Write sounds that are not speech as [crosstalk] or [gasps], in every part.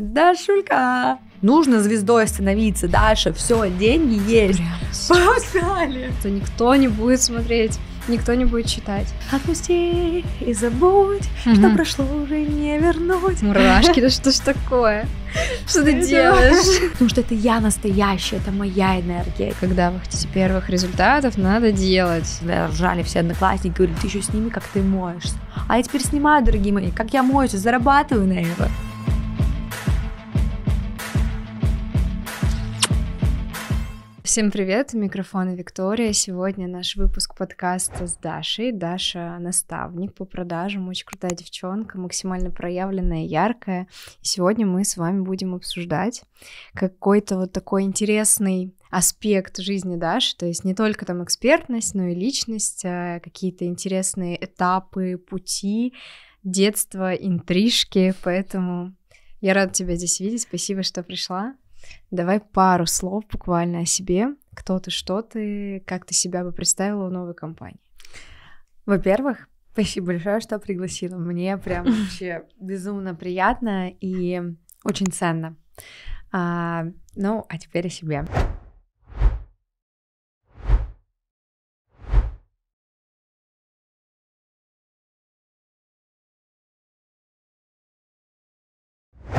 Дашулька! Нужно звездой остановиться. Даша, все, деньги есть. Прямо Погнали! То никто не будет смотреть, никто не будет читать. Отпусти и забудь, угу. что прошло уже не вернуть. Мурашки, да [laughs] что ж такое? Что ты делаешь? Потому что это я настоящая, это моя энергия. Когда вы хотите первых результатов, надо делать. Да, ржали все одноклассники, говорят, ты еще сними, как ты моешься. А я теперь снимаю, дорогие мои, как я моюсь, зарабатываю на это. Всем привет, микрофон Виктория. Сегодня наш выпуск подкаста с Дашей. Даша — наставник по продажам, очень крутая девчонка, максимально проявленная, яркая. И сегодня мы с вами будем обсуждать какой-то вот такой интересный аспект жизни Даши, то есть не только там экспертность, но и личность, а какие-то интересные этапы, пути, детство, интрижки, поэтому я рада тебя здесь видеть, спасибо, что пришла. Давай пару слов буквально о себе. Кто ты, что ты, как ты себя бы представила в новой компании? Во-первых, [laughs] спасибо большое, что пригласила. Мне прям [laughs] вообще безумно приятно и очень ценно. А, ну, а теперь о себе.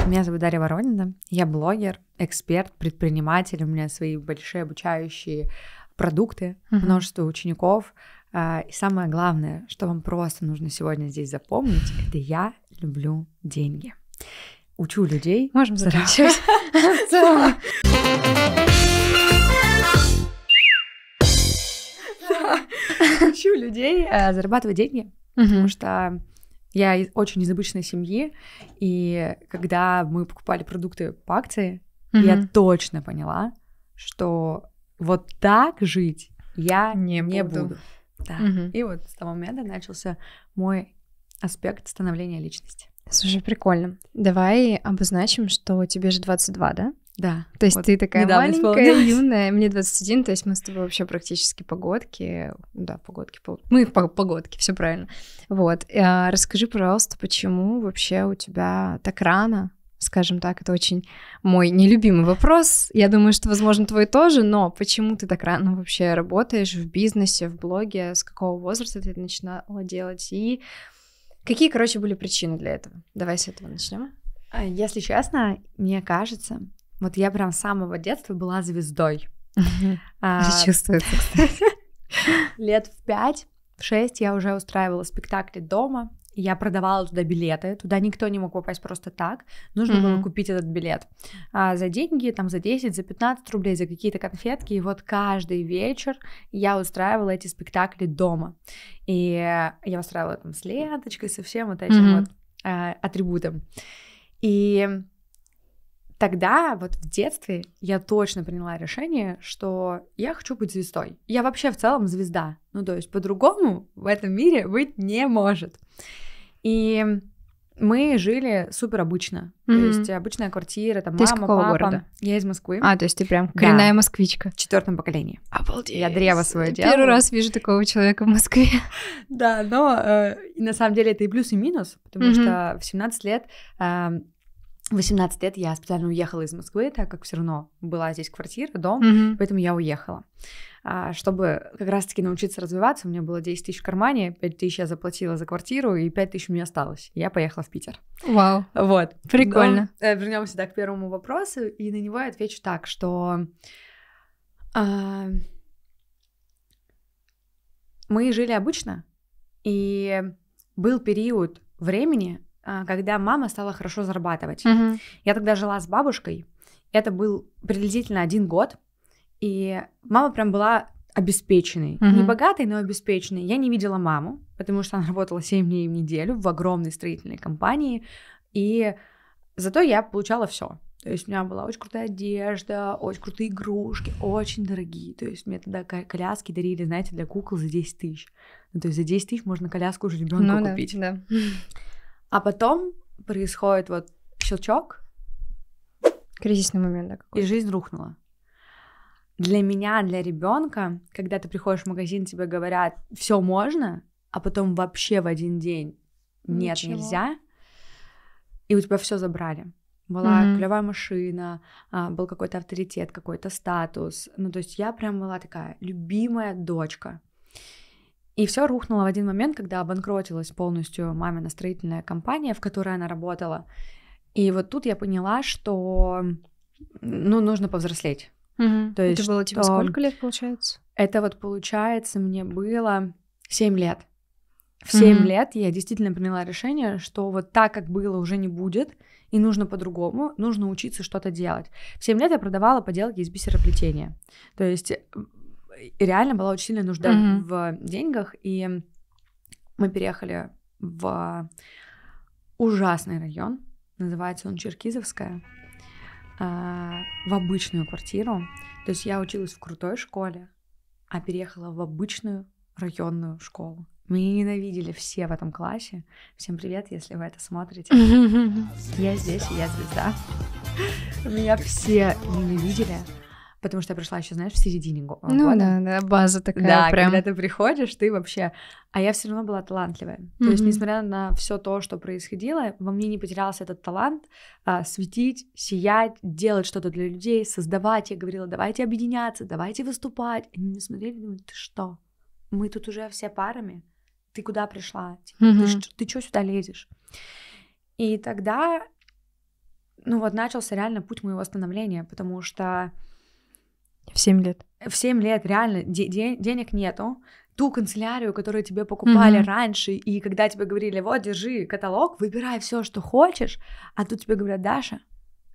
Меня зовут Дарья Воронина, я блогер, эксперт, предприниматель, у меня свои большие обучающие продукты, uh-huh. множество учеников. А, и самое главное, что вам просто нужно сегодня здесь запомнить, это я люблю деньги. Учу людей. Можем заканчивать. [laughs] Учу людей э, зарабатывать деньги, потому что я очень из обычной семьи, и когда мы покупали продукты по акции, mm-hmm. я точно поняла, что вот так жить я не, не буду. буду. Да. Угу. И вот с того момента начался мой аспект становления личности. Слушай, прикольно. Давай обозначим, что тебе же 22, да? Да, то есть вот ты такая маленькая, юная, мне 21, то есть мы с тобой вообще практически погодки, да, погодки, мы погодки, все правильно. Вот, а, расскажи, пожалуйста, почему вообще у тебя так рано, скажем так, это очень мой нелюбимый вопрос, я думаю, что, возможно, твой тоже, но почему ты так рано вообще работаешь в бизнесе, в блоге, с какого возраста ты это начинала делать и какие, короче, были причины для этого? Давай с этого начнем. А, если честно, мне кажется, вот я прям с самого детства была звездой. А, чувствуется, [laughs] Лет в пять, шесть я уже устраивала спектакли дома. я продавала туда билеты, туда никто не мог попасть просто так. Нужно mm-hmm. было купить этот билет а, за деньги, там за 10, за 15 рублей, за какие-то конфетки. И вот каждый вечер я устраивала эти спектакли дома. И я устраивала там с ленточкой, со всем вот этим mm-hmm. вот а, атрибутом. И Тогда вот в детстве я точно приняла решение, что я хочу быть звездой. Я вообще в целом звезда. Ну, то есть по-другому в этом мире быть не может. И мы жили супер обычно. Mm-hmm. То есть обычная квартира, там ты мама, из какого папа. города? Я из Москвы. А, то есть ты прям коренная да. москвичка. В четвертом поколении. Обалдеть. Я древо свое делала. Первый раз вижу такого человека в Москве. [laughs] да, но э, на самом деле это и плюс, и минус, потому mm-hmm. что в 17 лет э, 18 лет я специально уехала из Москвы, так как все равно была здесь квартира, дом, mm-hmm. поэтому я уехала. А, чтобы как раз-таки научиться развиваться, у меня было 10 тысяч в кармане, 5 тысяч я заплатила за квартиру, и 5 тысяч у меня осталось. Я поехала в Питер. Вау. Вот. Прикольно. Но, э, вернемся да, к первому вопросу, и на него я отвечу так, что... Э, мы жили обычно, и был период времени, а, когда мама стала хорошо зарабатывать. Угу. Я тогда жила с бабушкой. Это был приблизительно один год. И мама прям была обеспеченной. Угу. Не богатой, но обеспеченной. Я не видела маму, потому что она [laughs] работала 7 дней в неделю в огромной строительной компании. И зато я получала все. То есть у меня была очень крутая одежда, очень крутые игрушки, очень дорогие. То есть мне тогда коляски дарили, знаете, для кукол за 10 тысяч. Ну, то есть за 10 тысяч можно коляску уже ребенку ну, купить. Да, да. [laughs] А потом происходит вот щелчок. Кризисный момент, да, какой-то. И жизнь рухнула. Для меня, для ребенка, когда ты приходишь в магазин, тебе говорят, все можно, а потом вообще в один день нет, Ничего. нельзя, и у тебя все забрали. Была mm-hmm. клевая машина, а, был какой-то авторитет, какой-то статус. Ну, то есть я прям была такая любимая дочка. И все рухнуло в один момент, когда обанкротилась полностью мамина строительная компания, в которой она работала. И вот тут я поняла, что ну, нужно повзрослеть. Угу. То есть, это было тебе что... Э, сколько лет, получается? Это вот, получается, мне было 7 лет. В 7 угу. лет я действительно приняла решение, что вот так, как было, уже не будет, и нужно по-другому, нужно учиться что-то делать. В 7 лет я продавала поделки из бисероплетения. То есть реально была очень сильная нужда mm-hmm. в деньгах, и мы переехали в ужасный район, называется он Черкизовская, а, в обычную квартиру. То есть я училась в крутой школе, а переехала в обычную районную школу. Меня ненавидели все в этом классе. Всем привет, если вы это смотрите. [laughs] Я здесь, и я звезда. [laughs] Меня все ненавидели потому что я пришла еще, знаешь, в середине э, ну года. Ну да, да, база такая да, прям. когда ты приходишь, ты вообще... А я все равно была талантливая. Mm-hmm. То есть, несмотря на все то, что происходило, во мне не потерялся этот талант а, светить, сиять, делать что-то для людей, создавать. Я говорила, давайте объединяться, давайте выступать. Они меня смотрели, думают: ты что? Мы тут уже все парами. Ты куда пришла? Типа, mm-hmm. Ты, ты что сюда лезешь? И тогда, ну вот, начался реально путь моего становления, потому что в 7 лет. В 7 лет, реально, де- де- денег нету. Ту канцелярию, которую тебе покупали mm-hmm. раньше, и когда тебе говорили, вот, держи каталог, выбирай все, что хочешь, а тут тебе говорят, Даша,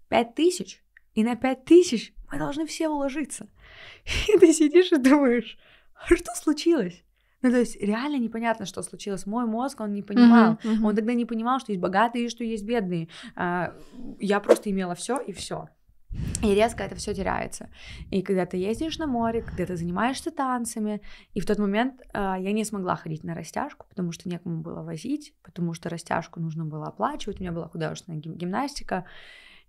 пять тысяч, и на пять тысяч мы должны все уложиться. [laughs] И ты сидишь и думаешь, а что случилось? Ну, то есть реально непонятно, что случилось. Мой мозг, он не понимал. Uh-huh, Он тогда не понимал, что есть богатые и что есть бедные. А, я просто имела все и все. И резко это все теряется. И когда ты ездишь на море, когда ты занимаешься танцами, и в тот момент э, я не смогла ходить на растяжку, потому что некому было возить, потому что растяжку нужно было оплачивать, у меня была художественная гим- гимнастика.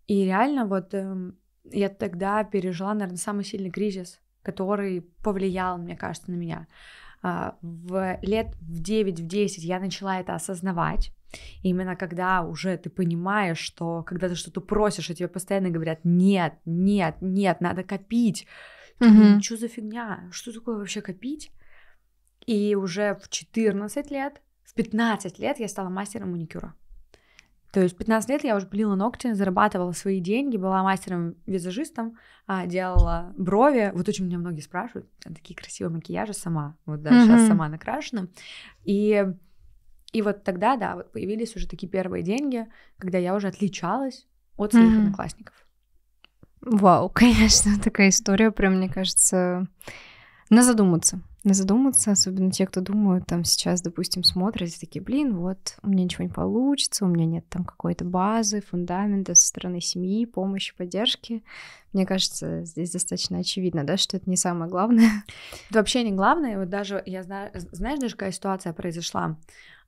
И реально вот э, я тогда пережила, наверное, самый сильный кризис, который повлиял, мне кажется, на меня. Э, в лет в 9-10 в я начала это осознавать, и именно когда уже ты понимаешь, что когда ты что-то просишь, а тебе постоянно говорят «нет, нет, нет, надо копить», угу. что за фигня, что такое вообще копить? И уже в 14 лет, в 15 лет я стала мастером маникюра. То есть в 15 лет я уже плела ногти, зарабатывала свои деньги, была мастером-визажистом, а, делала брови. Вот очень меня многие спрашивают, такие красивые макияжи сама, вот да, mm сейчас сама накрашена. И и вот тогда, да, вот появились уже такие первые деньги, когда я уже отличалась от своих mm-hmm. одноклассников. Вау, [laughs] конечно, такая история, прям, мне кажется, на задуматься. На задуматься, особенно те, кто думают, там сейчас, допустим, смотрят и такие, блин, вот, у меня ничего не получится, у меня нет там какой-то базы, фундамента со стороны семьи, помощи, поддержки. Мне кажется, здесь достаточно очевидно, да, что это не самое главное. Это вообще не главное. Вот даже, я знаю, знаешь, даже какая ситуация произошла?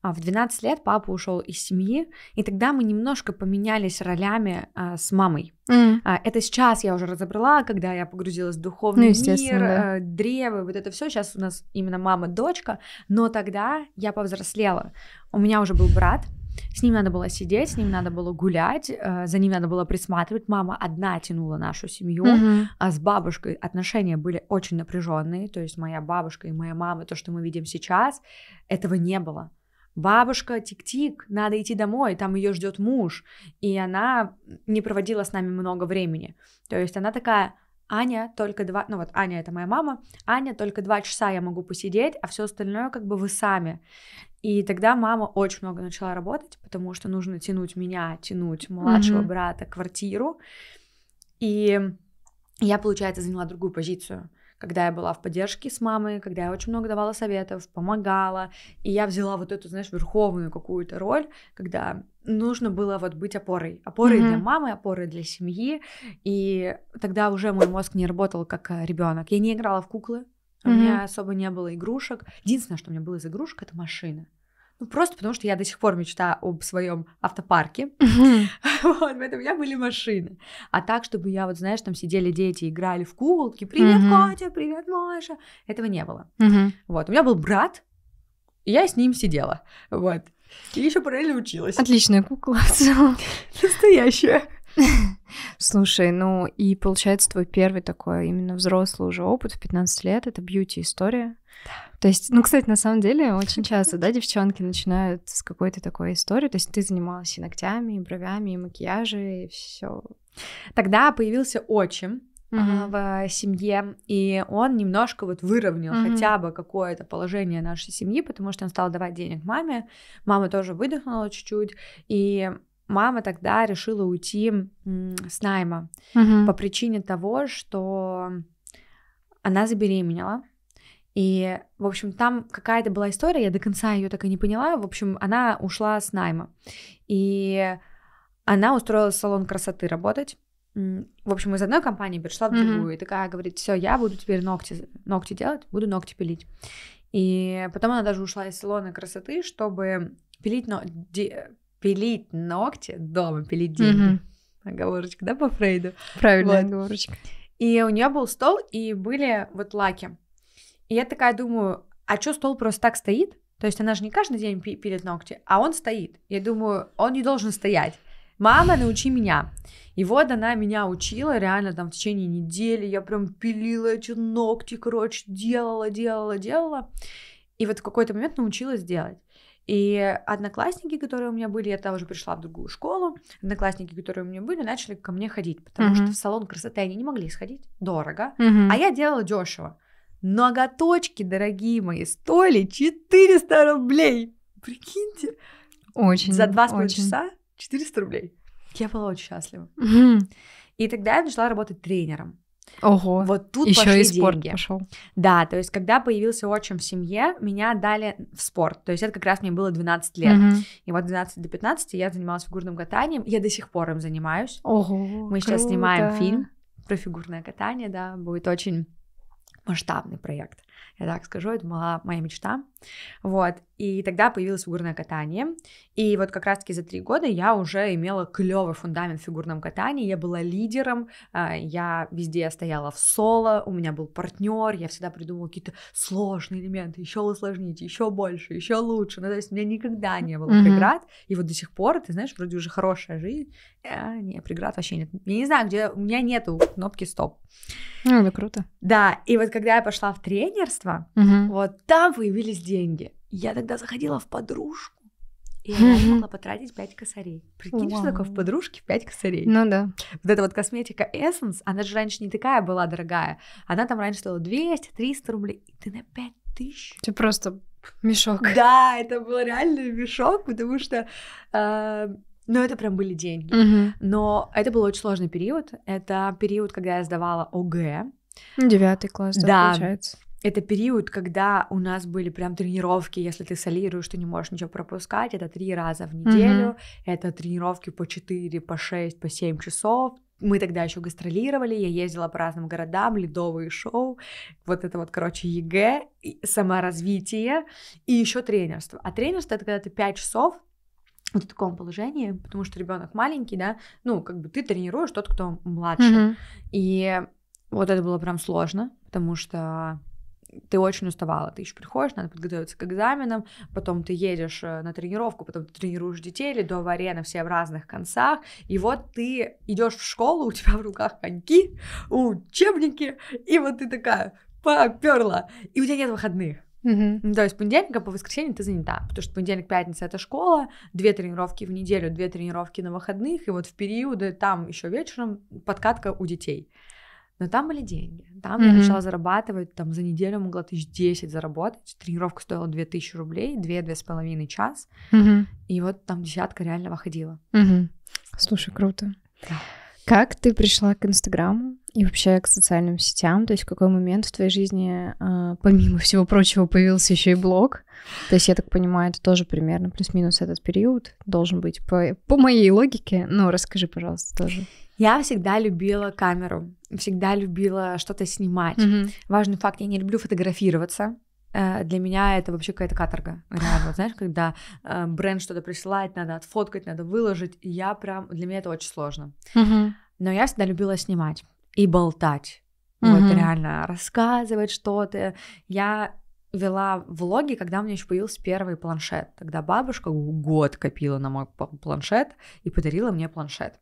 А В 12 лет папа ушел из семьи, и тогда мы немножко поменялись ролями а, с мамой. Mm. А, это сейчас я уже разобрала, когда я погрузилась в духовный ну, мир, да. Э, древо, вот это все. Сейчас у нас именно мама-дочка, но тогда я повзрослела. У меня уже был брат, с ним надо было сидеть, с ним надо было гулять, э, за ним надо было присматривать. Мама одна тянула нашу семью, mm-hmm. а с бабушкой отношения были очень напряженные. То есть моя бабушка и моя мама, то, что мы видим сейчас, этого не было бабушка, тик-тик, надо идти домой, там ее ждет муж. И она не проводила с нами много времени. То есть она такая, Аня только два, ну вот Аня это моя мама, Аня только два часа я могу посидеть, а все остальное как бы вы сами. И тогда мама очень много начала работать, потому что нужно тянуть меня, тянуть младшего mm-hmm. брата, квартиру. И я, получается, заняла другую позицию когда я была в поддержке с мамой, когда я очень много давала советов, помогала, и я взяла вот эту, знаешь, верховную какую-то роль, когда нужно было вот быть опорой, опорой mm-hmm. для мамы, опорой для семьи, и тогда уже мой мозг не работал как э, ребенок. Я не играла в куклы, у mm-hmm. меня особо не было игрушек. Единственное, что у меня было из игрушек, это машина. Ну, просто потому что я до сих пор мечтаю об своем автопарке. [laughs] [laughs] Вот, поэтому у меня были машины. А так, чтобы я, вот знаешь, там сидели дети, играли в куколки, привет, Катя, привет, Маша, этого не было. Вот, у меня был брат, и я с ним сидела, вот. И еще параллельно училась. Отличная кукла. [laughs] Настоящая. Слушай, ну и получается твой первый такой именно взрослый уже опыт в 15 лет, это бьюти-история. Да. То есть, ну, кстати, на самом деле очень [laughs] часто, да, девчонки начинают с какой-то такой истории. То есть ты занималась и ногтями, и бровями, и макияжем, и все. Тогда появился отчим, Uh-huh. в семье, и он немножко вот выровнял uh-huh. хотя бы какое-то положение нашей семьи, потому что он стал давать денег маме, мама тоже выдохнула чуть-чуть, и мама тогда решила уйти с найма угу. по причине того, что она забеременела. И, в общем, там какая-то была история, я до конца ее так и не поняла. В общем, она ушла с найма. И она устроилась в салон красоты работать. В общем, из одной компании перешла в другую. mm И такая говорит: все, я буду теперь ногти, ногти делать, буду ногти пилить. И потом она даже ушла из салона красоты, чтобы пилить, но, де, пилить ногти дома, пилить деньги. Угу. Оговорочка, да, по Фрейду? Правильная вот. оговорочка. И у нее был стол, и были вот лаки. И я такая думаю, а что стол просто так стоит? То есть она же не каждый день пилит ногти, а он стоит. Я думаю, он не должен стоять. Мама, научи меня. И вот она меня учила реально там в течение недели. Я прям пилила эти ногти, короче, делала, делала, делала. И вот в какой-то момент научилась делать. И одноклассники, которые у меня были, я тогда уже пришла в другую школу, одноклассники, которые у меня были, начали ко мне ходить, потому mm-hmm. что в салон красоты они не могли сходить, дорого, mm-hmm. а я делала дешево. Ноготочки, дорогие мои, стоили 400 рублей. Прикиньте. Очень. За два с половиной часа 400 рублей. Я была очень счастлива. Mm-hmm. И тогда я начала работать тренером. Ого. Вот тут еще пошли и спорт деньги. пошел. Да, то есть когда появился отчим в семье, меня дали в спорт. То есть это как раз мне было 12 лет. Угу. И вот 12 до 15 я занималась фигурным катанием. Я до сих пор им занимаюсь. Ого. Мы сейчас круто. снимаем фильм про фигурное катание, да, будет очень масштабный проект. Я так скажу, это была моя мечта. Вот. И тогда появилось фигурное катание. И вот как раз-таки за три года я уже имела клевый фундамент в фигурном катании. Я была лидером, а, я везде стояла в соло, у меня был партнер, я всегда придумывала какие-то сложные элементы, еще усложнить, еще больше, еще лучше. Ну, то есть у меня никогда не было mm преград. И вот до сих пор, ты знаешь, вроде уже хорошая жизнь. А, не, преград вообще нет. Я не знаю, где у меня нету кнопки стоп. Ну, это круто. Да, и вот когда я пошла в тренерство, mm вот там появились деньги. Я тогда заходила в подружку, и я могла потратить 5 косарей. Прикинь, Вау. что такое в подружке 5 косарей? Ну да. Вот эта вот косметика Essence, она же раньше не такая была дорогая. Она там раньше стоила 200-300 рублей, и ты на 5 тысяч. Ты просто мешок. Да, это был реально мешок, потому что... Э, ну, это прям были деньги. Угу. Но это был очень сложный период. Это период, когда я сдавала ОГЭ. Девятый класс, да, да получается это период, когда у нас были прям тренировки, если ты солируешь, ты не можешь ничего пропускать, это три раза в неделю, угу. это тренировки по 4, по 6, по 7 часов. Мы тогда еще гастролировали, я ездила по разным городам, ледовые шоу, вот это вот, короче, ЕГЭ, саморазвитие и еще тренерство. А тренерство это когда ты 5 часов в таком положении, потому что ребенок маленький, да, ну, как бы ты тренируешь тот, кто младше. Угу. И вот это было прям сложно, потому что ты очень уставала, ты еще приходишь, надо подготовиться к экзаменам, потом ты едешь э, на тренировку, потом ты тренируешь детей, ледовая арена, все в разных концах, и вот ты идешь в школу, [laughs] у тебя в руках коньки, учебники, и вот ты такая, поперла, и у тебя нет выходных. Mm-hmm. То есть понедельника по воскресенье ты занята, потому что понедельник, пятница это школа, две тренировки в неделю, две тренировки на выходных, и вот в периоды там еще вечером подкатка у детей. Но там были деньги. Там mm-hmm. я начала зарабатывать, там за неделю могла тысяч десять заработать. Тренировка стоила две тысячи рублей, две-две с половиной час. Mm-hmm. И вот там десятка реально выходила. Mm-hmm. Слушай, круто. Да. Как ты пришла к Инстаграму и вообще к социальным сетям? То есть в какой момент в твоей жизни, а, помимо всего прочего, появился еще и блог? То есть я так понимаю, это тоже примерно плюс-минус этот период должен быть по, по моей логике. Но ну, расскажи, пожалуйста, тоже. Я всегда любила камеру, всегда любила что-то снимать. Mm-hmm. Важный факт, я не люблю фотографироваться э, для меня это вообще какая-то каторга. Реально, знаешь, когда э, бренд что-то присылает, надо отфоткать, надо выложить. Я прям для меня это очень сложно. Mm-hmm. Но я всегда любила снимать и болтать. Mm-hmm. Вот реально рассказывать что-то. Я вела влоги, когда у меня еще появился первый планшет. Тогда бабушка год копила на мой планшет и подарила мне планшет.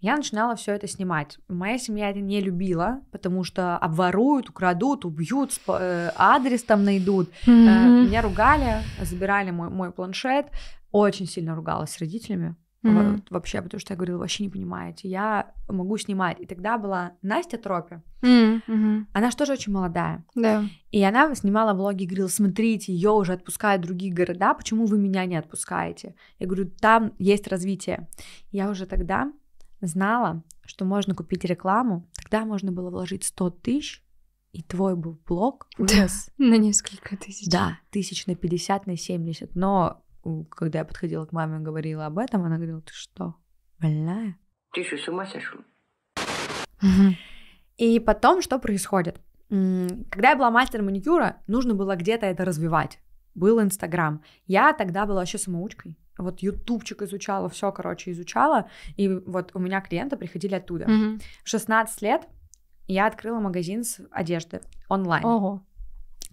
Я начинала все это снимать. Моя семья это не любила, потому что обворуют, украдут, убьют, э, адрес там найдут. Mm-hmm. Меня ругали, забирали мой, мой планшет. Очень сильно ругалась с родителями. Mm-hmm. Вообще, потому что я говорила, вообще не понимаете, я могу снимать. И тогда была Настя Тропи. Mm-hmm. Она же тоже очень молодая. Да. И она снимала влоги и говорила, смотрите, ее уже отпускают другие города, почему вы меня не отпускаете? Я говорю, там есть развитие. Я уже тогда знала, что можно купить рекламу, тогда можно было вложить 100 тысяч, и твой был блог вырос. Да, [laughs] на несколько тысяч. Да, тысяч на 50, на 70. Но когда я подходила к маме и говорила об этом, она говорила, ты что, больная? Ты что, с ума сошел? И потом что происходит? Когда я была мастером маникюра, нужно было где-то это развивать был Инстаграм. Я тогда была еще самоучкой. Вот ютубчик изучала, все, короче, изучала. И вот у меня клиенты приходили оттуда. Mm-hmm. 16 лет я открыла магазин с одежды онлайн. Ого.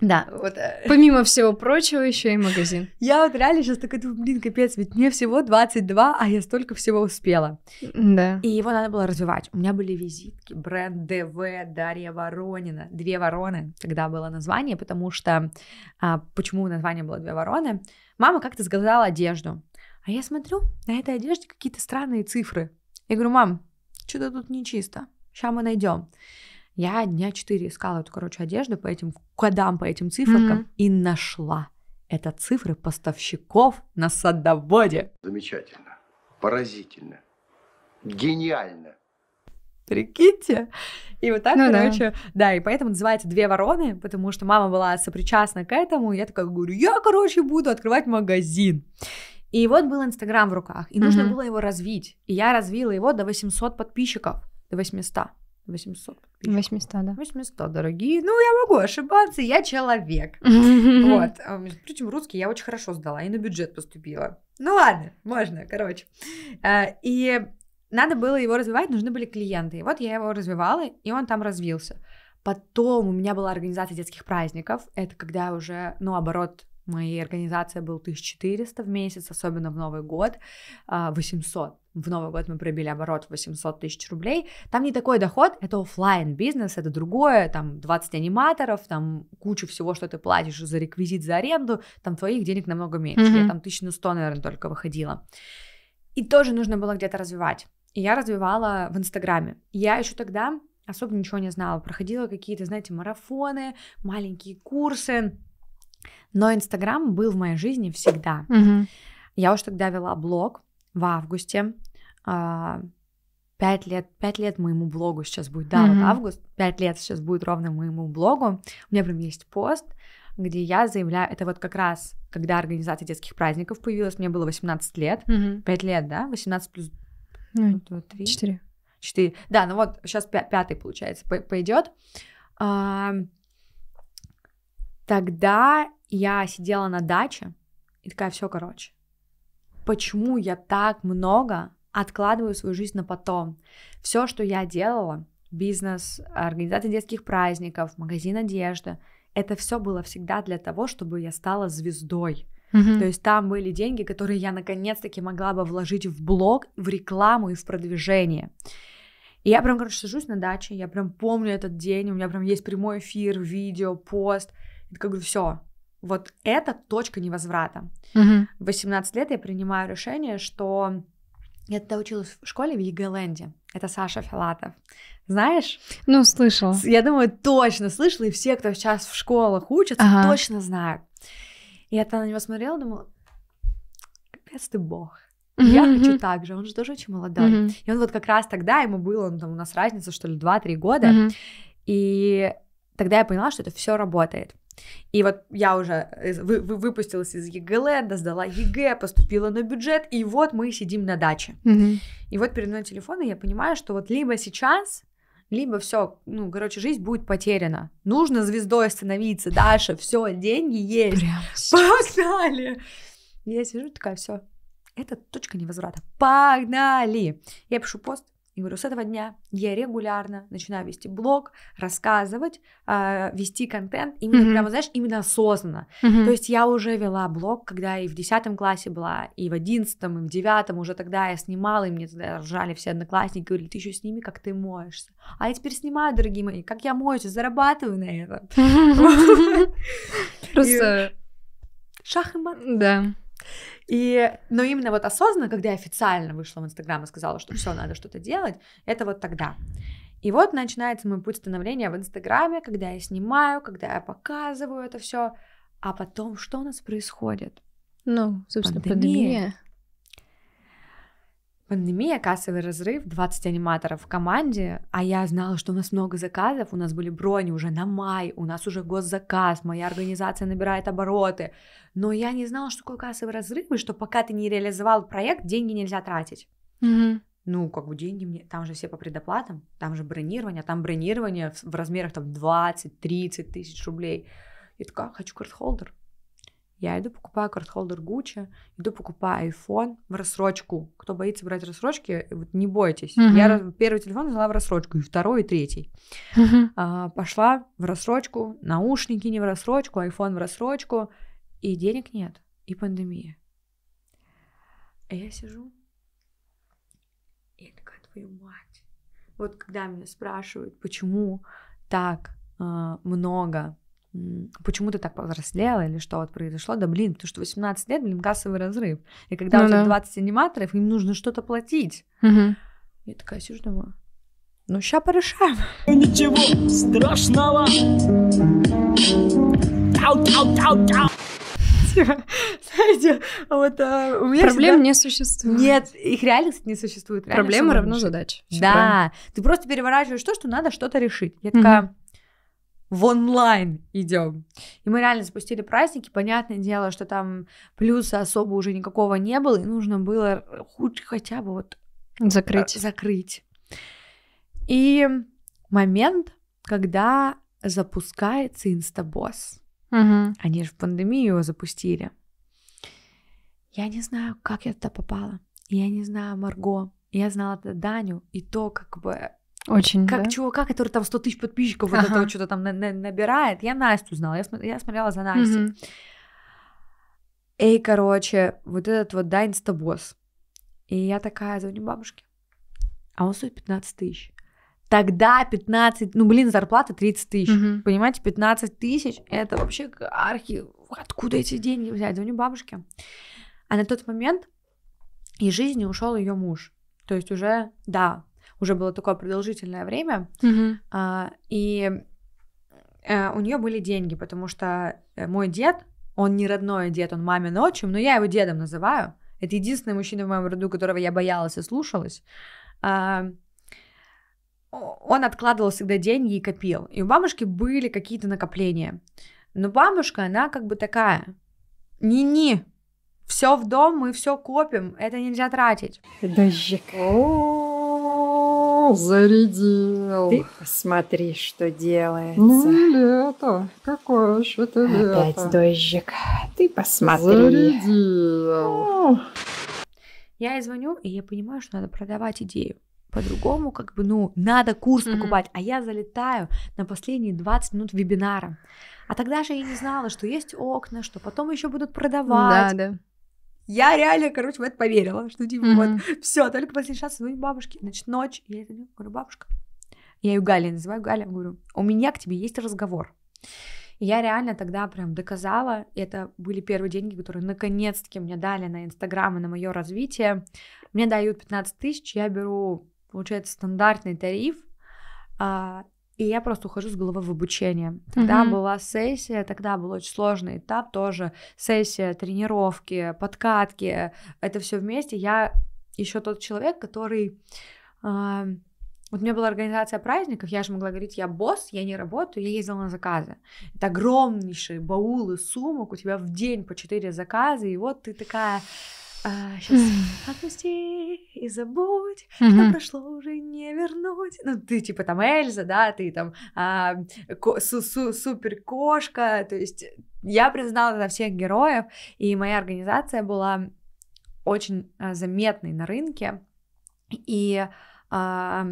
Да. Вот. Э. Помимо всего прочего, еще и магазин. Я вот реально сейчас такая думаю, блин, капец, ведь мне всего 22, а я столько всего успела. Да. И его надо было развивать. У меня были визитки, бренд ДВ, Дарья Воронина, «Две вороны», Тогда было название, потому что... А, почему название было «Две вороны»? Мама как-то сгадала одежду. А я смотрю, на этой одежде какие-то странные цифры. Я говорю, мам, что-то тут нечисто. Сейчас мы найдем. Я дня четыре искала эту, короче, одежду по этим кодам, по этим циферкам mm-hmm. и нашла. Это цифры поставщиков на садоводе. Замечательно, поразительно, гениально. Прикиньте. И вот так, ну, короче, да. да, и поэтому называется «Две вороны», потому что мама была сопричастна к этому, и я такая говорю, я, короче, буду открывать магазин. И вот был Инстаграм в руках, и нужно угу. было его развить. И я развила его до 800 подписчиков, до 800. 800 тысяч. 800, да. 800, дорогие. Ну, я могу ошибаться, я человек. [laughs] Вот. А, Причем русский я очень хорошо сдала и на бюджет поступила. Ну ладно, можно, короче. А, и надо было его развивать, нужны были клиенты. И вот я его развивала, и он там развился. Потом у меня была организация детских праздников. Это когда уже, ну, оборот моей организации был 1400 в месяц, особенно в Новый год, 800. А, в Новый год мы пробили оборот 800 тысяч рублей, там не такой доход, это офлайн бизнес, это другое, там 20 аниматоров, там кучу всего, что ты платишь за реквизит, за аренду, там твоих денег намного меньше, mm-hmm. я там 1100, наверное, только выходила. И тоже нужно было где-то развивать. И я развивала в Инстаграме. Я еще тогда особо ничего не знала, проходила какие-то, знаете, марафоны, маленькие курсы, но Инстаграм был в моей жизни всегда. Mm-hmm. Я уж тогда вела блог, в августе. А, пять лет, пять лет моему блогу сейчас будет, да, mm-hmm. вот август, пять лет сейчас будет ровно моему блогу. У меня прям есть пост, где я заявляю, это вот как раз, когда организация детских праздников появилась, мне было 18 лет, mm-hmm. 5 лет, да, 18 плюс ну, 2, 4. 4. Да, ну вот сейчас пятый, получается, пойдет. А, тогда я сидела на даче и такая, все, короче, почему я так много откладываю свою жизнь на потом. Все, что я делала, бизнес, организация детских праздников, магазин одежды, это все было всегда для того, чтобы я стала звездой. Mm-hmm. То есть там были деньги, которые я наконец-таки могла бы вложить в блог, в рекламу и в продвижение. И я прям, короче, сажусь на даче, я прям помню этот день, у меня прям есть прямой эфир, видео, пост. И как бы все, вот это точка невозврата. Угу. 18 лет я принимаю решение, что я тогда училась в школе в Еголенде. Это Саша Филатов. Знаешь? Ну, слышала. Я думаю, точно слышала, и все, кто сейчас в школах учатся, ага. точно знают. И я тогда на него смотрела, думала, капец ты бог. Я mm-hmm. хочу так же, он же тоже очень молодой. Mm-hmm. И он вот как раз тогда ему было, он ну, там у нас разница, что ли, 2-3 года. Mm-hmm. И тогда я поняла, что это все работает. И вот я уже э, вы, вы выпустилась из ЕГЭ, сдала ЕГЭ, поступила на бюджет, и вот мы сидим на даче. Mm-hmm. И вот перед мной телефон, и я понимаю, что вот либо сейчас, либо все, ну, короче, жизнь будет потеряна. Нужно звездой становиться, Даша, все, деньги есть. Прям Погнали. Я сижу такая, все, это точка невозврата. Погнали! Я пишу пост, и говорю, с этого дня я регулярно начинаю вести блог, рассказывать, э, вести контент, именно mm-hmm. прямо, знаешь, именно осознанно. Mm-hmm. То есть я уже вела блог, когда и в 10 классе была, и в 11, и в 9, уже тогда я снимала, и мне тогда ржали все одноклассники, говорили, ты еще сними, как ты моешься. А я теперь снимаю, дорогие мои, как я моюсь, зарабатываю на это. [laughs] [laughs] Просто шах и мат. Да. И, но именно вот осознанно, когда я официально вышла в Инстаграм и сказала, что все, надо что-то делать, это вот тогда. И вот начинается мой путь становления в Инстаграме, когда я снимаю, когда я показываю это все. А потом что у нас происходит? Ну, собственно, пандемия. пандемия. Пандемия, кассовый разрыв, 20 аниматоров в команде, а я знала, что у нас много заказов, у нас были брони уже на май, у нас уже госзаказ, моя организация набирает обороты, но я не знала, что такое кассовый разрыв, и что пока ты не реализовал проект, деньги нельзя тратить. Mm-hmm. Ну, как бы деньги мне, там же все по предоплатам, там же бронирование, там бронирование в, в размерах там 20-30 тысяч рублей. И такая, «А, хочу картхолдер. Я иду покупаю картхолдер Gucci, иду покупаю iPhone в рассрочку. Кто боится брать рассрочки, э, вот не бойтесь. Угу. Я первый телефон взяла в рассрочку, и второй, и третий. Угу. А, пошла в рассрочку, наушники не в рассрочку, iPhone в рассрочку, и денег нет, и пандемия. А я сижу, и я такая, твою мать. Вот когда меня спрашивают, почему так э, много почему ты так повзрослела или что вот произошло, да блин, потому что 18 лет, блин, кассовый разрыв. И когда ну, у тебя да. 20 аниматоров, им нужно что-то платить. Угу. Я такая сижу, думаю, ну ща порешаем. Ну, ничего страшного. Типа, знаете, вот а, у меня проблем всегда... не существует. Нет, их реально не существует. Реально Проблема равно задача. Да, правильно. ты просто переворачиваешь то, что надо что-то решить. Я угу. такая, в онлайн идем. И мы реально спустили праздники. Понятное дело, что там плюса особо уже никакого не было, и нужно было хоть хотя бы вот э, закрыть. закрыть. И момент, когда запускается инстабосс. Угу. Они же в пандемию его запустили. Я не знаю, как я туда попала. Я не знаю Марго. Я знала Даню, и то, как бы очень, Как да? чувака, который там 100 тысяч подписчиков ага. вот этого что-то там на- на- набирает. Я Настю знала, я, см- я смотрела за Настей. Эй, короче, вот этот вот, да, инстабосс. И я такая звоню бабушке. А он стоит 15 тысяч. Тогда 15, ну блин, зарплата 30 тысяч. Угу. Понимаете, 15 тысяч это вообще архи. Откуда эти деньги взять? Звоню бабушке. А на тот момент из жизни ушел ее муж. То есть уже, да, уже было такое продолжительное время, mm-hmm. а, и а, у нее были деньги, потому что э, мой дед, он не родной дед, он мамин отчим, но я его дедом называю. Это единственный мужчина в моем роду, которого я боялась и слушалась. А, он откладывал всегда деньги и копил. И у бабушки были какие-то накопления. Но бабушка, она как бы такая, ни-ни, все в дом, мы все копим, это нельзя тратить. Дождик. О -о -о зарядил. Ты посмотри, что делается. Ну, лето. Какое еще это лето? Опять дождик. Ты посмотри. Зарядил. Я ей звоню, и я понимаю, что надо продавать идею. По-другому, как бы, ну, надо курс mm-hmm. покупать, а я залетаю на последние 20 минут вебинара. А тогда же я не знала, что есть окна, что потом еще будут продавать. Да, да. Я реально, короче, в это поверила, что типа mm-hmm. вот, все, только после шанса звоню бабушки. значит, ночь, я иду, говорю, бабушка, я ее Галя называю, Галя, говорю, у меня к тебе есть разговор. я реально тогда прям доказала, это были первые деньги, которые наконец-таки мне дали на Инстаграм и на мое развитие. Мне дают 15 тысяч, я беру, получается, стандартный тариф, а, и я просто ухожу с головы в обучение. Тогда угу. была сессия, тогда был очень сложный этап тоже, сессия, тренировки, подкатки, это все вместе. Я еще тот человек, который... Э, вот у меня была организация праздников, я же могла говорить, я босс, я не работаю, я ездила на заказы. Это огромнейшие баулы сумок, у тебя в день по четыре заказа, и вот ты такая а, сейчас отпусти и забудь, mm-hmm. что прошло уже не вернуть. Ну, ты типа там Эльза, да, ты там а, ко- су- су- супер кошка. То есть я признала на всех героев, и моя организация была очень а, заметной на рынке. И а,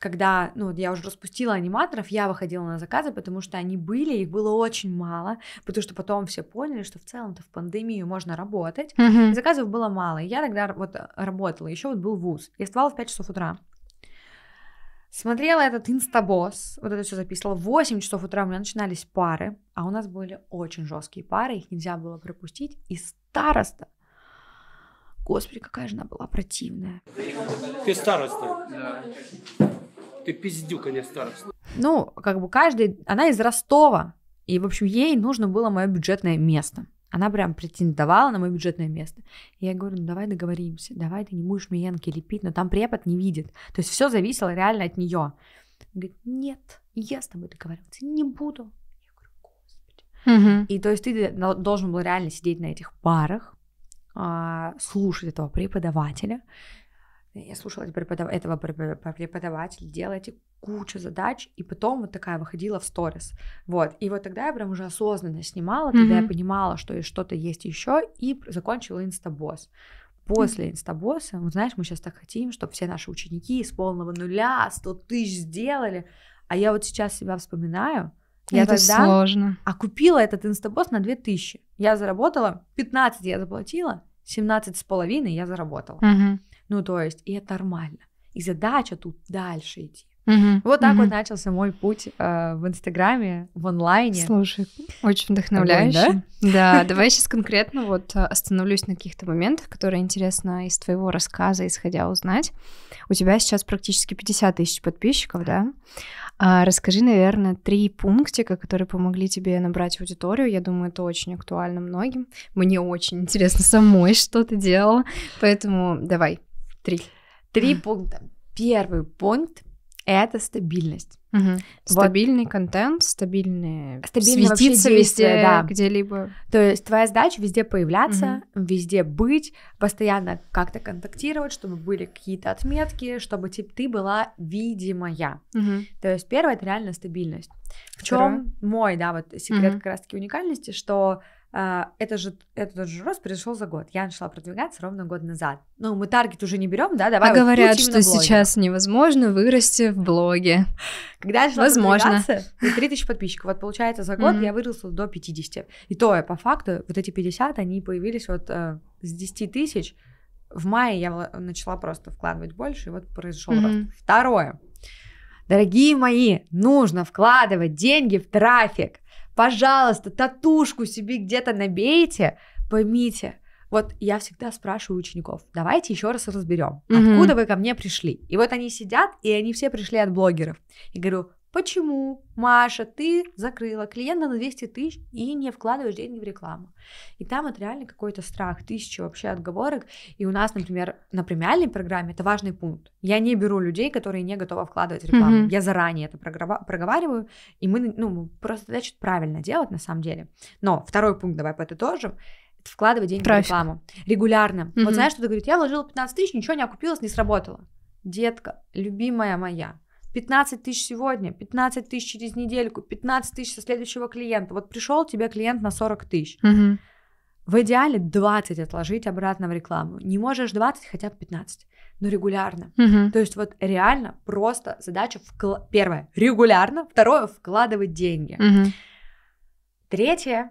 когда, ну, я уже распустила аниматоров, я выходила на заказы, потому что они были, их было очень мало, потому что потом все поняли, что в целом-то в пандемию можно работать. Mm-hmm. Заказов было мало. И я тогда вот э, работала, еще вот был вуз. Я вставала в 5 часов утра. Смотрела этот инстабосс, вот это все записывала. В 8 часов утра у меня начинались пары, а у нас были очень жесткие пары, их нельзя было пропустить. И староста, господи, какая же она была противная. Ты староста? Да и пиздюканье старостной. Ну, как бы каждый... Она из Ростова, и, в общем, ей нужно было мое бюджетное место. Она прям претендовала на мое бюджетное место. И я говорю, ну давай договоримся, давай ты не будешь мне янки лепить, но там препод не видит. То есть все зависело реально от нее. говорит, нет, я с тобой договариваться не буду. Я говорю, господи. Угу. И то есть ты должен был реально сидеть на этих парах, а, слушать этого преподавателя, я слушала преподав этого преподавателя, делайте кучу задач, и потом вот такая выходила в сторис. Вот. И вот тогда я прям уже осознанно снимала, mm-hmm. я понимала, что что-то есть еще, и закончила инстабосс. После инстабосса, вот знаешь, мы сейчас так хотим, чтобы все наши ученики из полного нуля 100 тысяч сделали. А я вот сейчас себя вспоминаю, я это тогда сложно. А купила этот инстабосс на 2000. Я заработала, 15 я заплатила, 17 с половиной я заработала. Угу. Ну, то есть, и это нормально. И задача тут дальше идти. Угу, вот так угу. вот начался мой путь э, в Инстаграме, в онлайне. Слушай, очень вдохновляюще. Огонь, да? да, давай сейчас конкретно вот э, остановлюсь на каких-то моментах, которые интересно из твоего рассказа, исходя, узнать. У тебя сейчас практически 50 тысяч подписчиков, да? А, расскажи, наверное, три пунктика, которые помогли тебе набрать аудиторию. Я думаю, это очень актуально многим. Мне очень интересно самой, что ты делала. Поэтому давай, Три. Три пункта. Первый пункт это стабильность. Угу. Вот. Стабильный контент, стабильные Стабильно светиться везде, да. где-либо. То есть твоя задача везде появляться, угу. везде быть, постоянно как-то контактировать, чтобы были какие-то отметки, чтобы типа, ты была видимая. Угу. То есть первое это реально стабильность. В чем мой, да, вот секрет угу. как раз-таки уникальности, что а, это же, этот же рост произошел за год. Я начала продвигаться ровно год назад. Но ну, мы таргет уже не берем, да, давай. А говорят, что сейчас невозможно вырасти в блоге. Когда я начала Возможно. продвигаться, 3000 подписчиков. Вот получается, за год mm-hmm. я выросла до 50. И то, по факту, вот эти 50, они появились вот э, с 10 тысяч. В мае я начала просто вкладывать больше, и вот произошел mm-hmm. рост. Второе. Дорогие мои, нужно вкладывать деньги в трафик. Пожалуйста, татушку себе где-то набейте, поймите. Вот я всегда спрашиваю учеников, давайте еще раз разберем, mm-hmm. откуда вы ко мне пришли. И вот они сидят, и они все пришли от блогеров. И говорю, Почему, Маша, ты закрыла клиента на 200 тысяч и не вкладываешь деньги в рекламу? И там это реально какой-то страх, тысячи вообще отговорок. И у нас, например, на премиальной программе это важный пункт. Я не беру людей, которые не готовы вкладывать рекламу. Mm-hmm. Я заранее это проговариваю, и мы, ну, мы просто это правильно делать на самом деле. Но второй пункт, давай подытожим вкладывать деньги Трафик. в рекламу регулярно. Mm-hmm. Вот знаешь, что ты говоришь? я вложила 15 тысяч, ничего не окупилось, не сработало. Детка, любимая моя, 15 тысяч сегодня, 15 тысяч через недельку, 15 тысяч со следующего клиента. Вот пришел тебе клиент на 40 тысяч. Угу. В идеале 20 отложить обратно в рекламу. Не можешь 20, хотя бы 15 но регулярно. Угу. То есть вот реально просто задача вкла- первое регулярно, второе вкладывать деньги. Угу. Третье,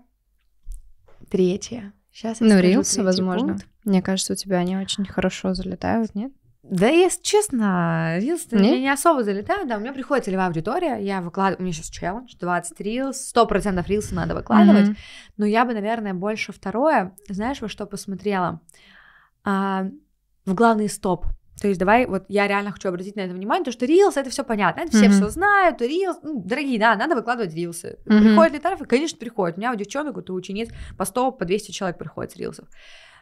третье. Сейчас я ну рилсы, возможно. Пункт. Мне кажется, у тебя они очень хорошо залетают, нет? Да, если честно, рилс не? не особо залетают. Да, у меня приходит целевая аудитория, я выкладываю, у меня сейчас челлендж, 20 рилс, 100% рилса надо выкладывать, mm-hmm. но я бы, наверное, больше второе, знаешь, во что посмотрела? А, в главный стоп. То есть давай, вот я реально хочу обратить на это внимание, то что рилс, это все понятно, это mm-hmm. все все знают, рилс, ну, дорогие, да, надо выкладывать рилсы. Mm-hmm. Приходят ли тарифы? Конечно, приходят. У меня у девчонок, вот у учениц по 100, по 200 человек приходят с рилсов.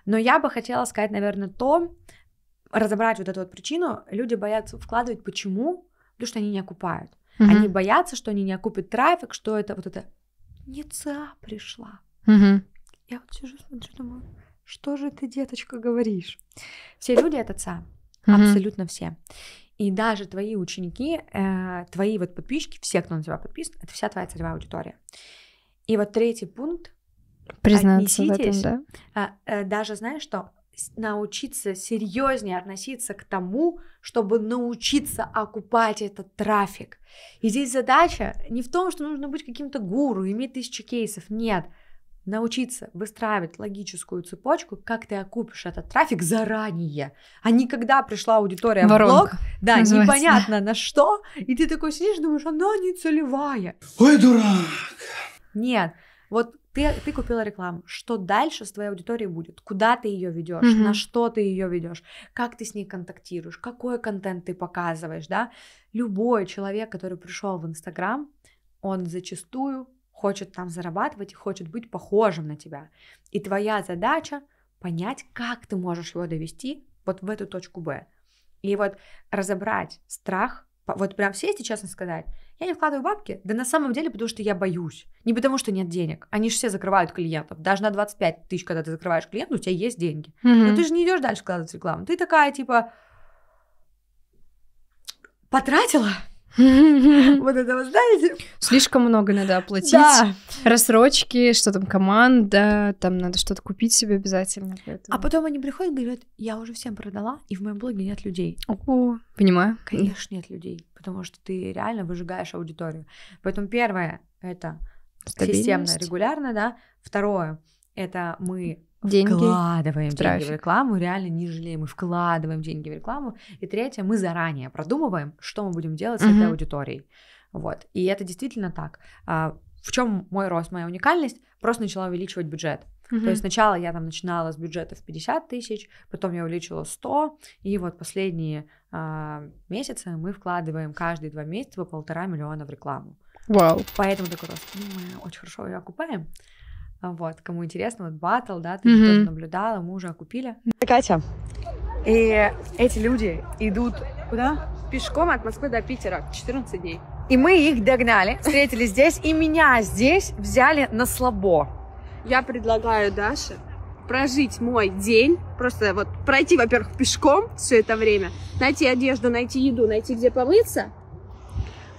Но я бы хотела сказать, наверное, то, разобрать вот эту вот причину, люди боятся вкладывать. Почему? Потому что они не окупают. Угу. Они боятся, что они не окупят трафик, что это вот это не ЦА пришла. Угу. Я вот сижу, смотрю, думаю, что же ты, деточка, говоришь? Все люди это ЦА. Угу. Абсолютно все. И даже твои ученики, э, твои вот подписчики, все, кто на тебя подписан, это вся твоя целевая аудитория. И вот третий пункт. Признаться в этом, да? Э, э, даже знаешь что? научиться серьезнее относиться к тому, чтобы научиться окупать этот трафик. И здесь задача не в том, что нужно быть каким-то гуру, иметь тысячи кейсов, нет. Научиться выстраивать логическую цепочку, как ты окупишь этот трафик заранее, а не когда пришла аудитория Воронка, в блог, да, называется. непонятно на что, и ты такой сидишь, думаешь, она не целевая. Ой, дурак! Нет, вот ты, ты купила рекламу. Что дальше с твоей аудиторией будет? Куда ты ее ведешь? Mm-hmm. На что ты ее ведешь? Как ты с ней контактируешь? Какой контент ты показываешь? Да? Любой человек, который пришел в Инстаграм, он зачастую хочет там зарабатывать и хочет быть похожим на тебя. И твоя задача понять, как ты можешь его довести вот в эту точку Б. И вот разобрать страх, вот прям сесть и честно сказать, я не вкладываю бабки, да на самом деле, потому что я боюсь. Не потому что нет денег. Они же все закрывают клиентов. Даже на 25 тысяч, когда ты закрываешь клиента, у тебя есть деньги. Mm-hmm. Но ты же не идешь дальше вкладывать рекламу. Ты такая, типа, потратила, [laughs] Вот это вы знаете? Слишком много надо оплатить. Да. Рассрочки, что там, команда, там надо что-то купить себе обязательно. Поэтому. А потом они приходят и говорят, я уже всем продала, и в моем блоге нет людей. О, понимаю. Конечно, нет людей, потому что ты реально выжигаешь аудиторию. Поэтому первое — это системно, регулярно, да. Второе — это мы деньги. Вкладываем деньги в рекламу, реально не жалеем, мы вкладываем деньги в рекламу. И третье, мы заранее продумываем, что мы будем делать угу. с этой аудиторией. Вот. И это действительно так. А, в чем мой рост, моя уникальность? Просто начала увеличивать бюджет. Mm-hmm. То есть сначала я там начинала с бюджета в 50 тысяч, потом я увеличила 100, и вот последние э, месяцы мы вкладываем каждые два месяца по полтора миллиона в рекламу. Вау. Wow. Поэтому такой рост. Ну, мы очень хорошо ее окупаем. Вот, кому интересно, вот батл, да, ты mm-hmm. тоже наблюдала, мы уже окупили. Катя, и эти люди идут куда? Пешком от Москвы до Питера, 14 дней. И мы их догнали, встретили здесь, и меня здесь взяли на слабо. Я предлагаю Даше прожить мой день, просто вот пройти, во-первых, пешком все это время, найти одежду, найти еду, найти где помыться,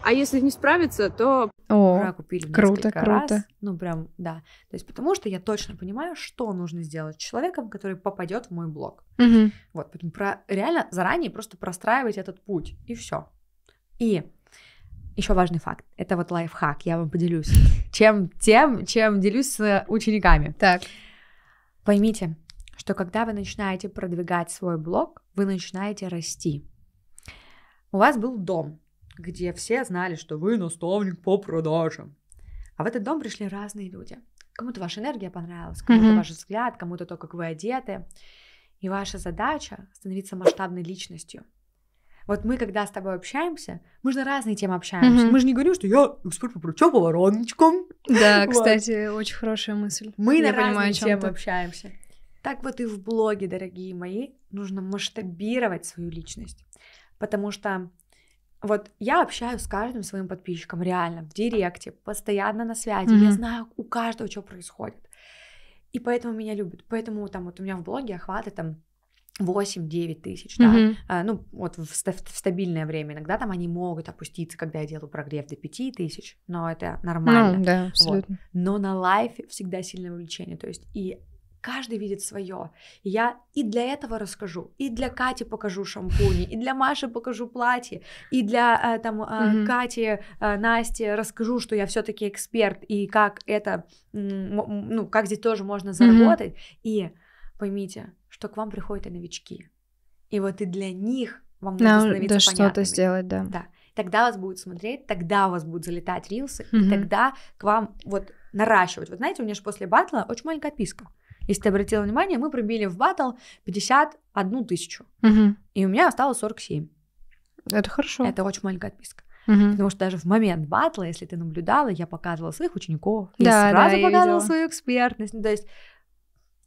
а если не справиться, то о, Рак упили круто, круто. раз. Ну, прям, да. То есть, потому что я точно понимаю, что нужно сделать человеком, который попадет в мой блог. Угу. Вот, поэтому про, реально заранее просто простраивать этот путь, и все. И еще важный факт. Это вот лайфхак, я вам поделюсь. [laughs] Чем тем, чем делюсь с учениками. Так. Поймите, что когда вы начинаете продвигать свой блог, вы начинаете расти. У вас был дом, где все знали, что вы наставник по продажам. А в этот дом пришли разные люди. Кому-то ваша энергия понравилась, кому-то mm-hmm. ваш взгляд, кому-то то, как вы одеты. И ваша задача становиться масштабной личностью. Вот мы, когда с тобой общаемся, мы же на разные темы общаемся. Mm-hmm. Мы же не говорим, что я эксперт по плечу по вороночкам. Да, [laughs] вот. кстати, очень хорошая мысль. Мы я на понимаю, разные темы общаемся. Так вот и в блоге, дорогие мои, нужно масштабировать свою личность. Потому что вот я общаюсь с каждым своим подписчиком, реально, в директе, постоянно на связи. Mm-hmm. Я знаю у каждого, что происходит. И поэтому меня любят. Поэтому там вот у меня в блоге охваты там 8-9 тысяч, mm-hmm. да. А, ну, вот в, в стабильное время. Иногда там они могут опуститься, когда я делаю прогрев до 5 тысяч, но это нормально. Ну, да, абсолютно. Вот. Но на лайфе всегда сильное увлечение. То есть и Каждый видит свое. я и для этого расскажу, и для Кати покажу шампуни, и для Маши покажу платье, и для э, там mm-hmm. Кати, э, Насти расскажу, что я все-таки эксперт и как это, ну как здесь тоже можно заработать. Mm-hmm. И поймите, что к вам приходят и новички, и вот и для них вам нужно становиться да, что-то сделать, да. Да. Тогда вас будут смотреть, тогда у вас будут залетать рилсы, mm-hmm. и тогда к вам вот наращивать. Вот знаете, у меня же после батла очень маленькая отписка. Если ты обратила внимание, мы пробили в батл 51 тысячу. Угу. И у меня осталось 47. Это хорошо. Это очень маленькая отписка. Угу. Потому что даже в момент батла, если ты наблюдала, я показывала своих учеников, да, я сразу да, показывала я свою экспертность. Ну, то есть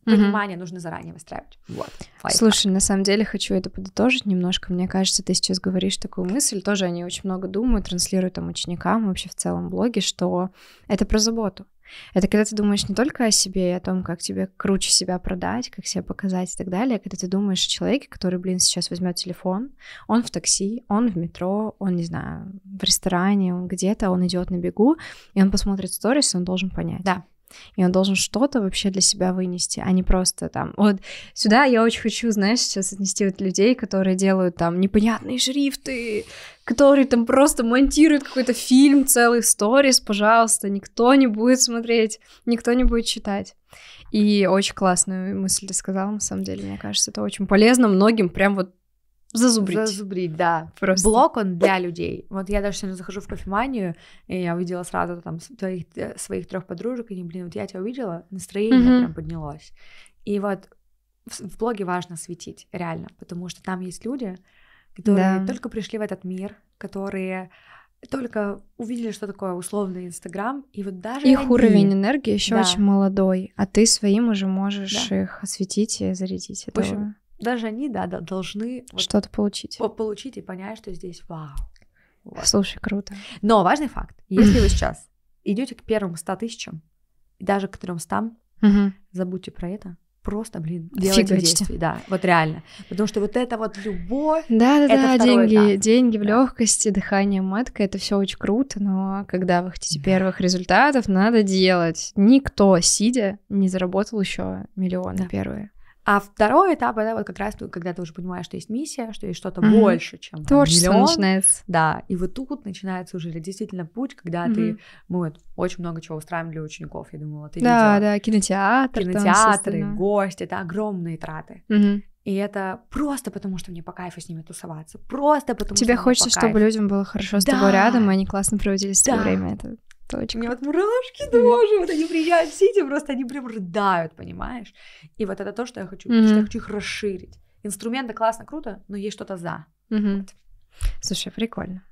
понимание угу. нужно заранее выстраивать. Вот. Слушай, на самом деле хочу это подытожить немножко. Мне кажется, ты сейчас говоришь такую мысль, тоже они очень много думают, транслируют там ученикам, вообще в целом блоге, что это про заботу. Это когда ты думаешь не только о себе и о том, как тебе круче себя продать, как себя показать и так далее, а когда ты думаешь о человеке, который, блин, сейчас возьмет телефон, он в такси, он в метро, он, не знаю, в ресторане, он где-то, он идет на бегу, и он посмотрит сторис, он должен понять. Да, и он должен что-то вообще для себя вынести, а не просто там, вот сюда я очень хочу, знаешь, сейчас отнести вот людей, которые делают там непонятные шрифты, которые там просто монтируют какой-то фильм, целый сторис, пожалуйста, никто не будет смотреть, никто не будет читать. И очень классную мысль ты сказала, на самом деле, мне кажется, это очень полезно многим, прям вот Зазубрить. Зазубрить, да. Просто. Блок он для людей. Вот я даже сегодня захожу в кофеманию, и я увидела сразу там твоих, э, своих трех подружек, и они, блин, вот я тебя увидела, настроение mm-hmm. прям поднялось. И вот в, в блоге важно светить, реально, потому что там есть люди, которые да. только пришли в этот мир, которые только увидели, что такое условный Инстаграм, и вот даже их они... уровень энергии еще да. очень молодой, а ты своим уже можешь да. их осветить и зарядить. В общем, даже они, да, должны что-то получить. Получить и понять, что здесь вау. Вот. Слушай, круто. Но важный факт. Если вы сейчас идете к первым 100 тысячам, даже к 300, угу. забудьте про это. Просто, блин, делайте действия, да, вот реально, потому что вот это вот любовь, да, да, это да, деньги, этап. деньги в легкости, дыхание матка, это все очень круто, но когда вы хотите первых результатов, надо делать. Никто сидя не заработал еще миллионы да. первые. А второй этап это вот как раз когда ты уже понимаешь, что есть миссия, что есть что-то mm-hmm. больше, чем творчество миллион. начинается. Да, и вот тут начинается уже действительно путь, когда mm-hmm. ты мы вот очень много чего устраиваем для учеников. Я думала, ты да, видела. да, кинотеатр, кинотеатры, там гости, это огромные траты. Mm-hmm. И это просто потому, что мне по кайфу с ними тусоваться. Просто потому, Тебе что хочется, чтобы людям было хорошо с да. тобой рядом, и они классно проводили свое да. время. Это точка. У меня вот мурашки mm тоже, вот они приезжают в Сити, просто они прям рыдают, понимаешь? И вот это то, что я хочу, mm-hmm. что я хочу их расширить. Инструменты классно, круто, но есть что-то за. Mm-hmm. Вот. Слушай, прикольно.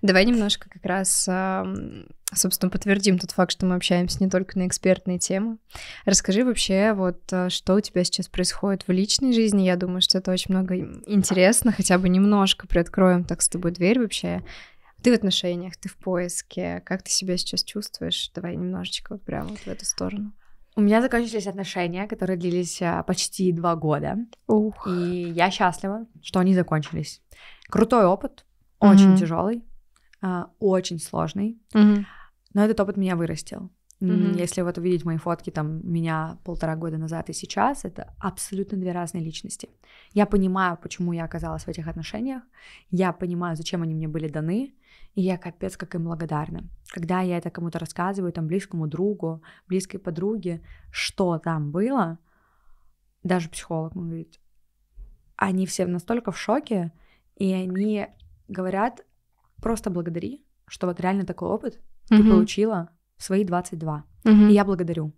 Давай немножко как раз, собственно, подтвердим тот факт, что мы общаемся не только на экспертные темы. Расскажи вообще, вот, э, что у тебя сейчас происходит в личной жизни. Я думаю, что это очень много интересно, хотя бы немножко приоткроем так с тобой дверь вообще ты в отношениях, ты в поиске. Как ты себя сейчас чувствуешь? Давай немножечко вот прямо вот в эту сторону. У меня закончились отношения, которые длились а, почти два года. Ух. И я счастлива, что они закончились. Крутой опыт, очень mm-hmm. тяжелый, а, очень сложный. Mm-hmm. Но этот опыт меня вырастил. Mm-hmm. Если вот увидеть мои фотки там меня полтора года назад и сейчас, это абсолютно две разные личности. Я понимаю, почему я оказалась в этих отношениях, я понимаю, зачем они мне были даны, и я капец как им благодарна. Когда я это кому-то рассказываю, там, близкому другу, близкой подруге, что там было, даже психолог говорит, они все настолько в шоке, и они говорят, просто благодари, что вот реально такой опыт mm-hmm. ты получила в свои 22. Mm-hmm. И я благодарю.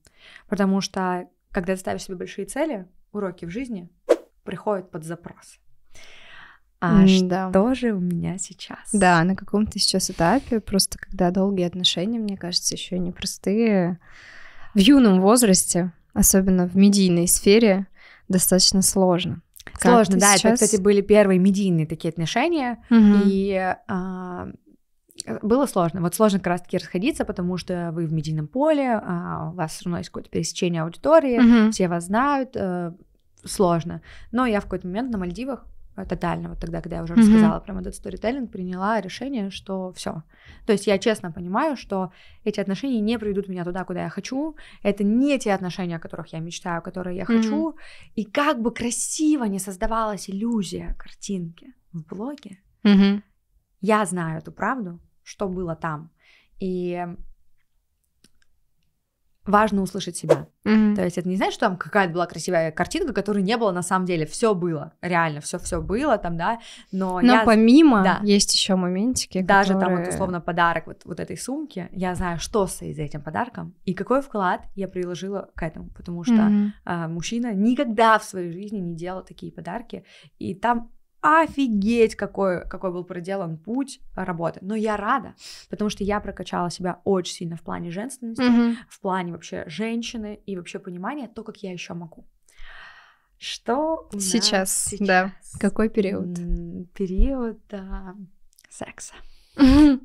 Потому что, когда ты ставишь себе большие цели, уроки в жизни приходят под запрос а mm, да. что же у меня сейчас? Да, на каком-то сейчас этапе, просто когда долгие отношения, мне кажется, еще непростые. В юном возрасте, особенно в медийной сфере, достаточно сложно. сложно, да. Сейчас... Это, кстати, были первые медийные такие отношения, угу. и а, было сложно. Вот сложно как раз-таки расходиться, потому что вы в медийном поле, а, у вас все равно есть какое-то пересечение аудитории, угу. все вас знают, а, сложно. Но я в какой-то момент на Мальдивах Э, тотально, вот тогда, когда я уже mm-hmm. рассказала про этот сторителлинг, приняла решение, что все. То есть я честно понимаю, что эти отношения не приведут меня туда, куда я хочу. Это не те отношения, о которых я мечтаю, которые я mm-hmm. хочу. И как бы красиво не создавалась иллюзия картинки в блоге, mm-hmm. я знаю эту правду, что было там. И важно услышать себя. Mm-hmm. То есть это не значит, что там какая-то была красивая картинка, которой не было на самом деле. Все было, реально, все все было там, да. Но, но я... помимо да. есть еще моментики. Даже которые... там вот условно подарок вот, вот этой сумки, я знаю, что стоит за этим подарком и какой вклад я приложила к этому, потому что mm-hmm. э, мужчина никогда в своей жизни не делал такие подарки, и там офигеть, какой, какой был проделан путь работы. Но я рада, потому что я прокачала себя очень сильно в плане женственности, mm-hmm. в плане вообще женщины и вообще понимания то, как я еще могу. Что сейчас, сейчас, да. Какой период? Период да, секса. [laughs]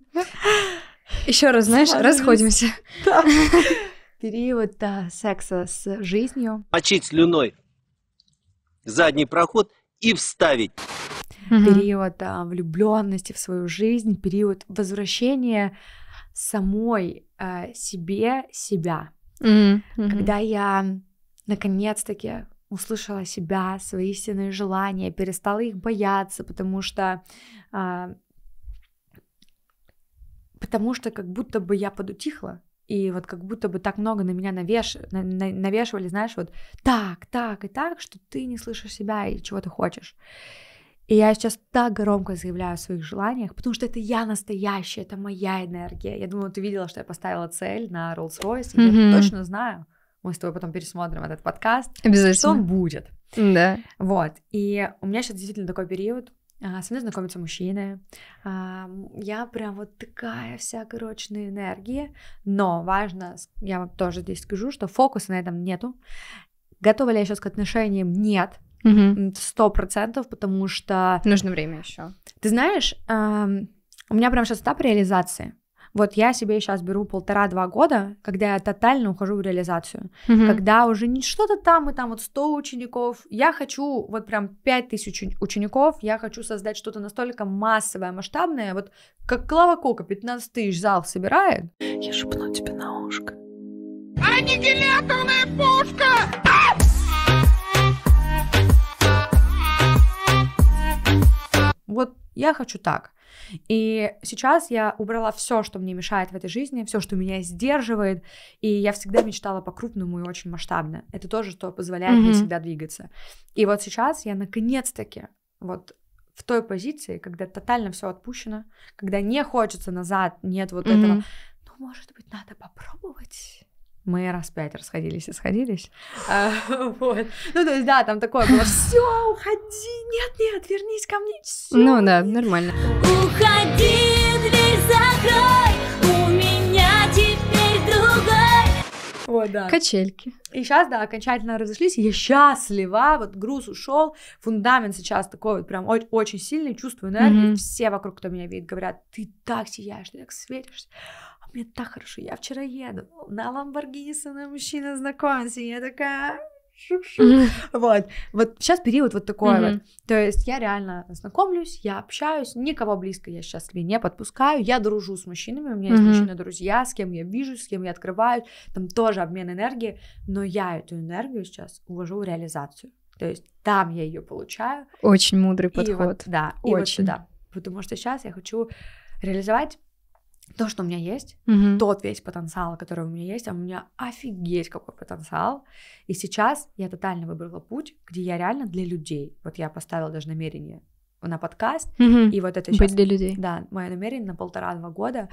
Еще раз, знаешь, расходимся. [laughs] [laughs] Период да, секса с жизнью. Почить слюной задний проход и вставить. Угу. Период а, влюбленности в свою жизнь, период возвращения самой а, себе себя. Угу. Когда я наконец-таки услышала себя, свои истинные желания, перестала их бояться, потому что а, потому что как будто бы я подутихла, и вот как будто бы так много на меня навеш... на... На... навешивали, знаешь, вот так, так и так, что ты не слышишь себя и чего ты хочешь. И я сейчас так громко заявляю о своих желаниях, потому что это я настоящая, это моя энергия. Я думаю, ты видела, что я поставила цель на Rolls-Royce, mm-hmm. я точно знаю. Мы с тобой потом пересмотрим этот подкаст. Обязательно. Что он будет. Да. Вот. И у меня сейчас действительно такой период, а, со мной знакомятся мужчины. А, я прям вот такая вся, короче, на энергии. Но важно, я вам тоже здесь скажу, что фокуса на этом нету. Готова ли я сейчас к отношениям? Нет. Сто процентов, потому что... Нужно время еще. Ты знаешь, у меня прям сейчас этап реализации. Вот я себе сейчас беру полтора-два года, когда я тотально ухожу в реализацию, mm-hmm. когда уже не что-то там и там вот 100 учеников, я хочу вот прям 5000 учеников, я хочу создать что-то настолько массовое, масштабное, вот как Клава Кока 15 тысяч зал собирает. Я шепну тебе на ушко. Аннигиляторная пушка! Вот я хочу так. И сейчас я убрала все, что мне мешает в этой жизни, все, что меня сдерживает, и я всегда мечтала по-крупному и очень масштабно. Это тоже, что позволяет mm-hmm. мне всегда двигаться. И вот сейчас я наконец-таки вот в той позиции, когда тотально все отпущено, когда не хочется назад, нет вот mm-hmm. этого. Ну, может быть, надо попробовать мы раз пять расходились и сходились. [laughs] А, вот. Ну, то есть, да, там такое было, все, уходи, нет, нет, вернись ко мне, все. Ну, да, нормально. Уходи, дверь закрой, у меня теперь другой. Вот, да. Качельки. И сейчас, да, окончательно разошлись. Я счастлива, вот груз ушел, фундамент сейчас такой вот прям очень, сильный, чувствую наверное, Mm-hmm. Все вокруг, кто меня видит, говорят, ты так сияешь, ты так светишься мне так хорошо, я вчера еду, на Ламборгини со мной мужчина знакомится, я такая, Вот. Вот сейчас период вот такой вот. То есть я реально знакомлюсь, я общаюсь, никого близко я сейчас себе не подпускаю, я дружу с мужчинами, у меня есть мужчины-друзья, с кем я вижу, с кем я открываю, там тоже обмен энергии, но я эту энергию сейчас увожу в реализацию. То есть там я ее получаю. Очень мудрый подход. И вот, да, Очень. И вот сюда. Потому что сейчас я хочу реализовать то, что у меня есть, угу. тот весь потенциал, который у меня есть, а у меня офигеть какой потенциал. И сейчас я тотально выбрала путь, где я реально для людей. Вот я поставила даже намерение на подкаст, угу. и вот это сейчас... Быть для людей. Да, мое намерение на полтора-два года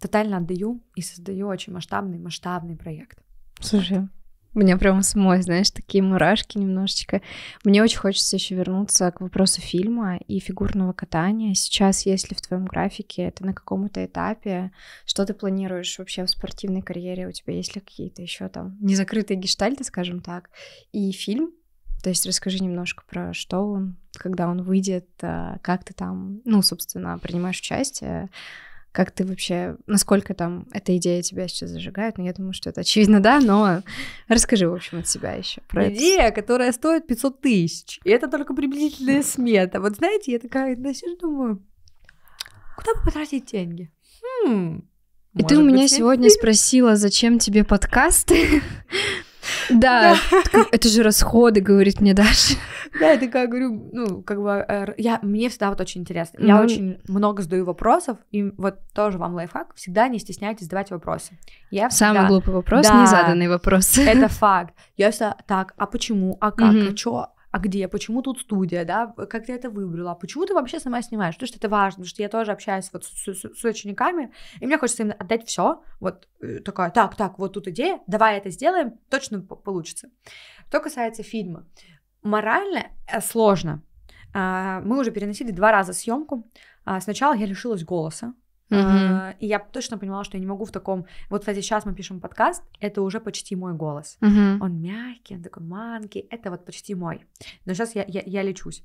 тотально отдаю и создаю очень масштабный, масштабный проект. Слушай, у меня прям самой, знаешь, такие мурашки немножечко. Мне очень хочется еще вернуться к вопросу фильма и фигурного катания. Сейчас, если в твоем графике это на каком-то этапе, что ты планируешь вообще в спортивной карьере? У тебя есть ли какие-то еще там незакрытые гештальты, скажем так, и фильм? То есть расскажи немножко про что он, когда он выйдет, а как ты там, ну, собственно, принимаешь участие, как ты вообще, насколько там эта идея тебя сейчас зажигает? Ну, я думаю, что это очевидно, да, но расскажи, в общем, от себя еще про Идея, это. которая стоит 500 тысяч, и это только приблизительная смета. Вот знаете, я такая, да, сижу, думаю, куда бы потратить деньги? Хм, и ты у меня сегодня [laughs] спросила, зачем тебе подкасты? Да, это же расходы, говорит мне Даша. Да, я такая говорю, ну, как бы, э, я, мне всегда вот очень интересно. Я очень много задаю вопросов, и вот тоже вам лайфхак, всегда не стесняйтесь задавать вопросы. Я Самый глупый вопрос, незаданный вопрос. Это факт. Я всегда, так, а почему, а как, а чё? а где, почему тут студия, да, э, как ты это выбрала, а почему ты вообще сама снимаешь, потому что это важно, потому что я тоже общаюсь вот с, с, с учениками, и мне хочется им отдать все, вот э, такая, так, так, вот тут идея, давай это сделаем, точно получится. Что касается фильма, морально э, сложно. А, мы уже переносили два раза съемку. А, сначала я лишилась голоса, Uh-huh. И я точно понимала, что я не могу в таком... Вот, кстати, сейчас мы пишем подкаст, это уже почти мой голос. Uh-huh. Он мягкий, он такой манкий, это вот почти мой. Но сейчас я, я, я лечусь.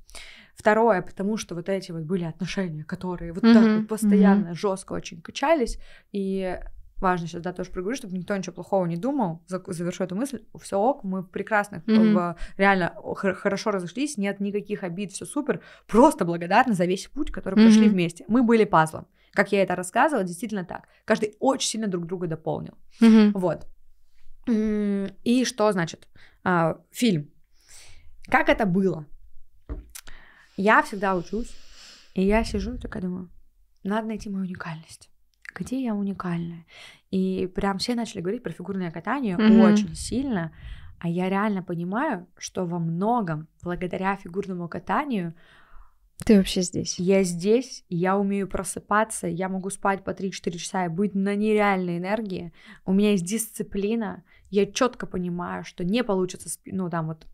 Второе, потому что вот эти вот были отношения, которые вот uh-huh. так вот постоянно, uh-huh. жестко очень качались, и важно сейчас, да, тоже проговорю, чтобы никто ничего плохого не думал, завершу эту мысль, все ок, мы прекрасно, mm-hmm. реально х- хорошо разошлись, нет никаких обид, все супер, просто благодарны за весь путь, который mm-hmm. прошли вместе. Мы были пазлом как я это рассказывала, действительно так. Каждый очень сильно друг друга дополнил. mm Вот. И что значит а, фильм? Как это было? Я всегда учусь, и я сижу и такая думаю, надо найти мою уникальность. Где я уникальная? И прям все начали говорить про фигурное катание mm очень сильно. А я реально понимаю, что во многом благодаря фигурному катанию ты вообще здесь. Я здесь, я умею просыпаться, я могу спать по 3-4 часа и быть на нереальной энергии. У меня есть дисциплина, я четко понимаю, что не получится, ну там вот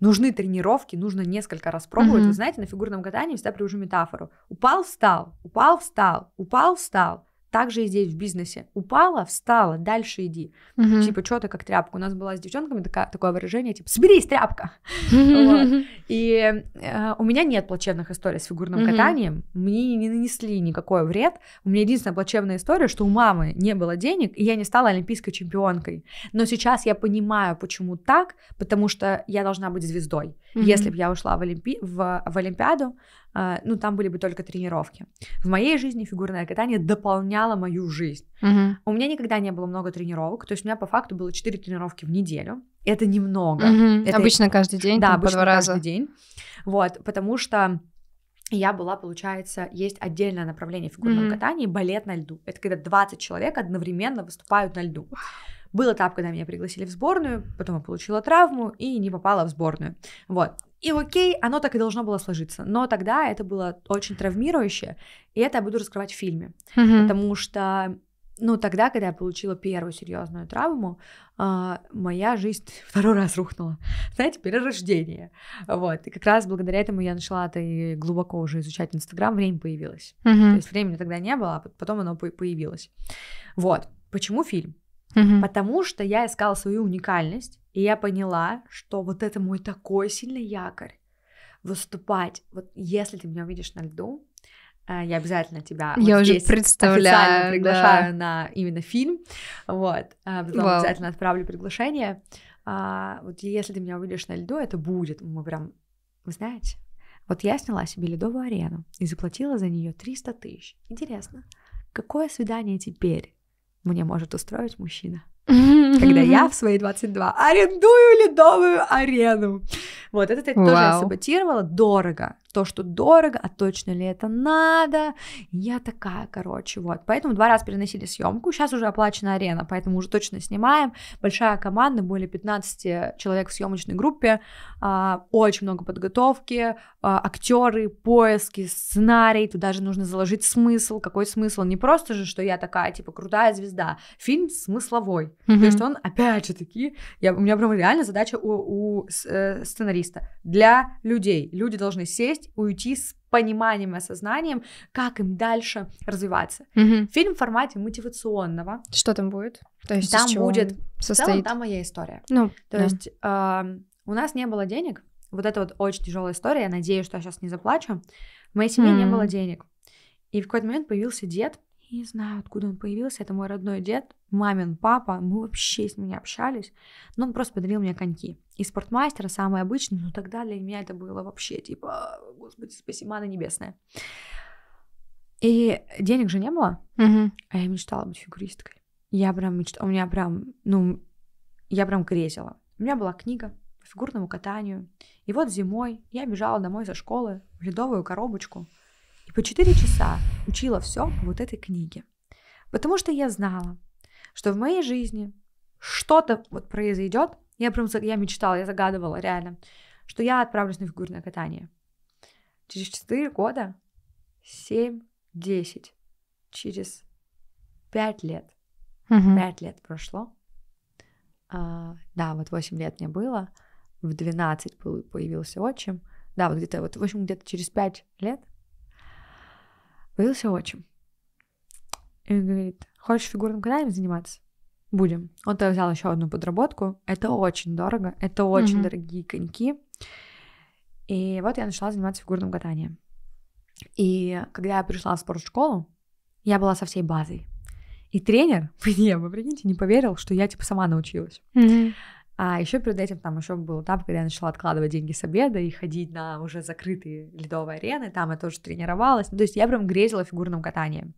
нужны тренировки, нужно несколько раз пробовать. Mm-hmm. Вы знаете, на фигурном катании всегда привожу метафору. Упал, встал, упал, встал, упал, встал. Так же и здесь в бизнесе. Упала, встала, дальше иди. Угу. Типа, что ты как тряпка? У нас была с девчонками такая, такое выражение, типа, соберись, тряпка. [laughs] И э, у меня нет плачевных историй с фигурным катанием. Мне не нанесли никакой вред. У меня единственная плачевная история, что у мамы не было денег, и я не стала олимпийской чемпионкой. Но сейчас я понимаю, почему так, потому что я должна быть звездой. Если бы я ушла в, Олимпи... в Олимпиаду, а, ну, там были бы только тренировки. В моей жизни фигурное катание дополняло мою жизнь. Угу. У меня никогда не было много тренировок, то есть у меня по факту было 4 тренировки в неделю. Это немного. Угу. Это... Обычно каждый день? Да, обычно по два раза. каждый день. Вот, потому что я была, получается, есть отдельное направление фигурного mm катания, балет на льду. Это когда 20 человек одновременно выступают на льду. Был этап, когда меня пригласили в сборную, потом я получила травму и не попала в сборную. Вот. И окей, оно так и должно было сложиться. Но тогда это было очень травмирующе, и это я буду раскрывать в фильме. Mm-hmm. Потому что, ну, тогда, когда я получила первую серьезную травму, э, моя жизнь [laughs] второй раз рухнула. Знаете, перерождение. Вот. И как раз благодаря этому я начала это и глубоко уже изучать Инстаграм, время появилось. Mm-hmm. То есть времени тогда не было, а потом оно по появилось. Вот. Почему фильм? Угу. Потому что я искала свою уникальность, и я поняла, что вот это мой такой сильный якорь. Выступать. Вот если ты меня увидишь на льду, э, я обязательно тебя я вот уже представляю, приглашаю да. на именно фильм, вот, а, потом Вау. обязательно отправлю приглашение. А, вот если ты меня увидишь на льду, это будет, мы прям, вы знаете, вот я сняла себе ледовую арену и заплатила за нее 300 тысяч. Интересно, какое свидание теперь? мне может устроить мужчина. [laughs] Когда я в свои 22 арендую ледовую арену. Вот, это я тоже я саботировала дорого то, что дорого, а точно ли это надо. Я такая, короче, вот. Поэтому два раза переносили съемку. Сейчас уже оплачена арена, поэтому уже точно снимаем. Большая команда, более 15 человек в съемочной группе. А, очень много подготовки, а, актеры, поиски, сценарий. Туда же нужно заложить смысл. Какой смысл? Не просто же, что я такая, типа, крутая звезда. Фильм смысловой. Mm-hmm. То есть он, опять же таки, я, у меня прям реально задача у, у э, сценариста. Для людей. Люди должны сесть есть уйти с пониманием и осознанием, как им дальше развиваться. Угу. Фильм в формате мотивационного. Что там будет? То есть там будет состоит? В целом, там моя история. Ну, То да. есть э, у нас не было денег. Вот это вот очень тяжелая история. Я надеюсь, что я сейчас не заплачу. В моей семье mm. не было денег. И в какой-то момент появился дед, не знаю, откуда он появился. Это мой родной дед, мамин папа. Мы вообще с ним не общались. Но он просто подарил мне коньки. И спортмастер самый обычный. Но тогда для меня это было вообще типа, господи, спасибо, мана небесная. И денег же не было. Угу. А я мечтала быть фигуристкой. Я прям мечтала. У меня прям, ну, я прям грезила. У меня была книга по фигурному катанию. И вот зимой я бежала домой со школы в ледовую коробочку и по 4 часа учила все по вот этой книге. Потому что я знала, что в моей жизни что-то вот произойдет. Я прям я мечтала, я загадывала реально, что я отправлюсь на фигурное катание. Через 4 года, 7, 10, через 5 лет. Угу. 5 лет прошло. А, да, вот 8 лет мне было. В 12 появился отчим. Да, вот где-то, вот, в общем, где-то через 5 лет Появился отчим. И он говорит, хочешь фигурным катанием заниматься? Будем. Он тогда взял еще одну подработку. Это очень дорого, это очень mm-hmm. дорогие коньки. И вот я начала заниматься фигурным катанием. И когда я пришла в спортшколу, я была со всей базой. И тренер [laughs] мне, вы прикиньте, не поверил, что я типа сама научилась. Mm-hmm. А еще перед этим там еще был этап, когда я начала откладывать деньги с обеда и ходить на уже закрытые ледовые арены, там я тоже тренировалась. Ну, то есть я прям грезила фигурным катанием.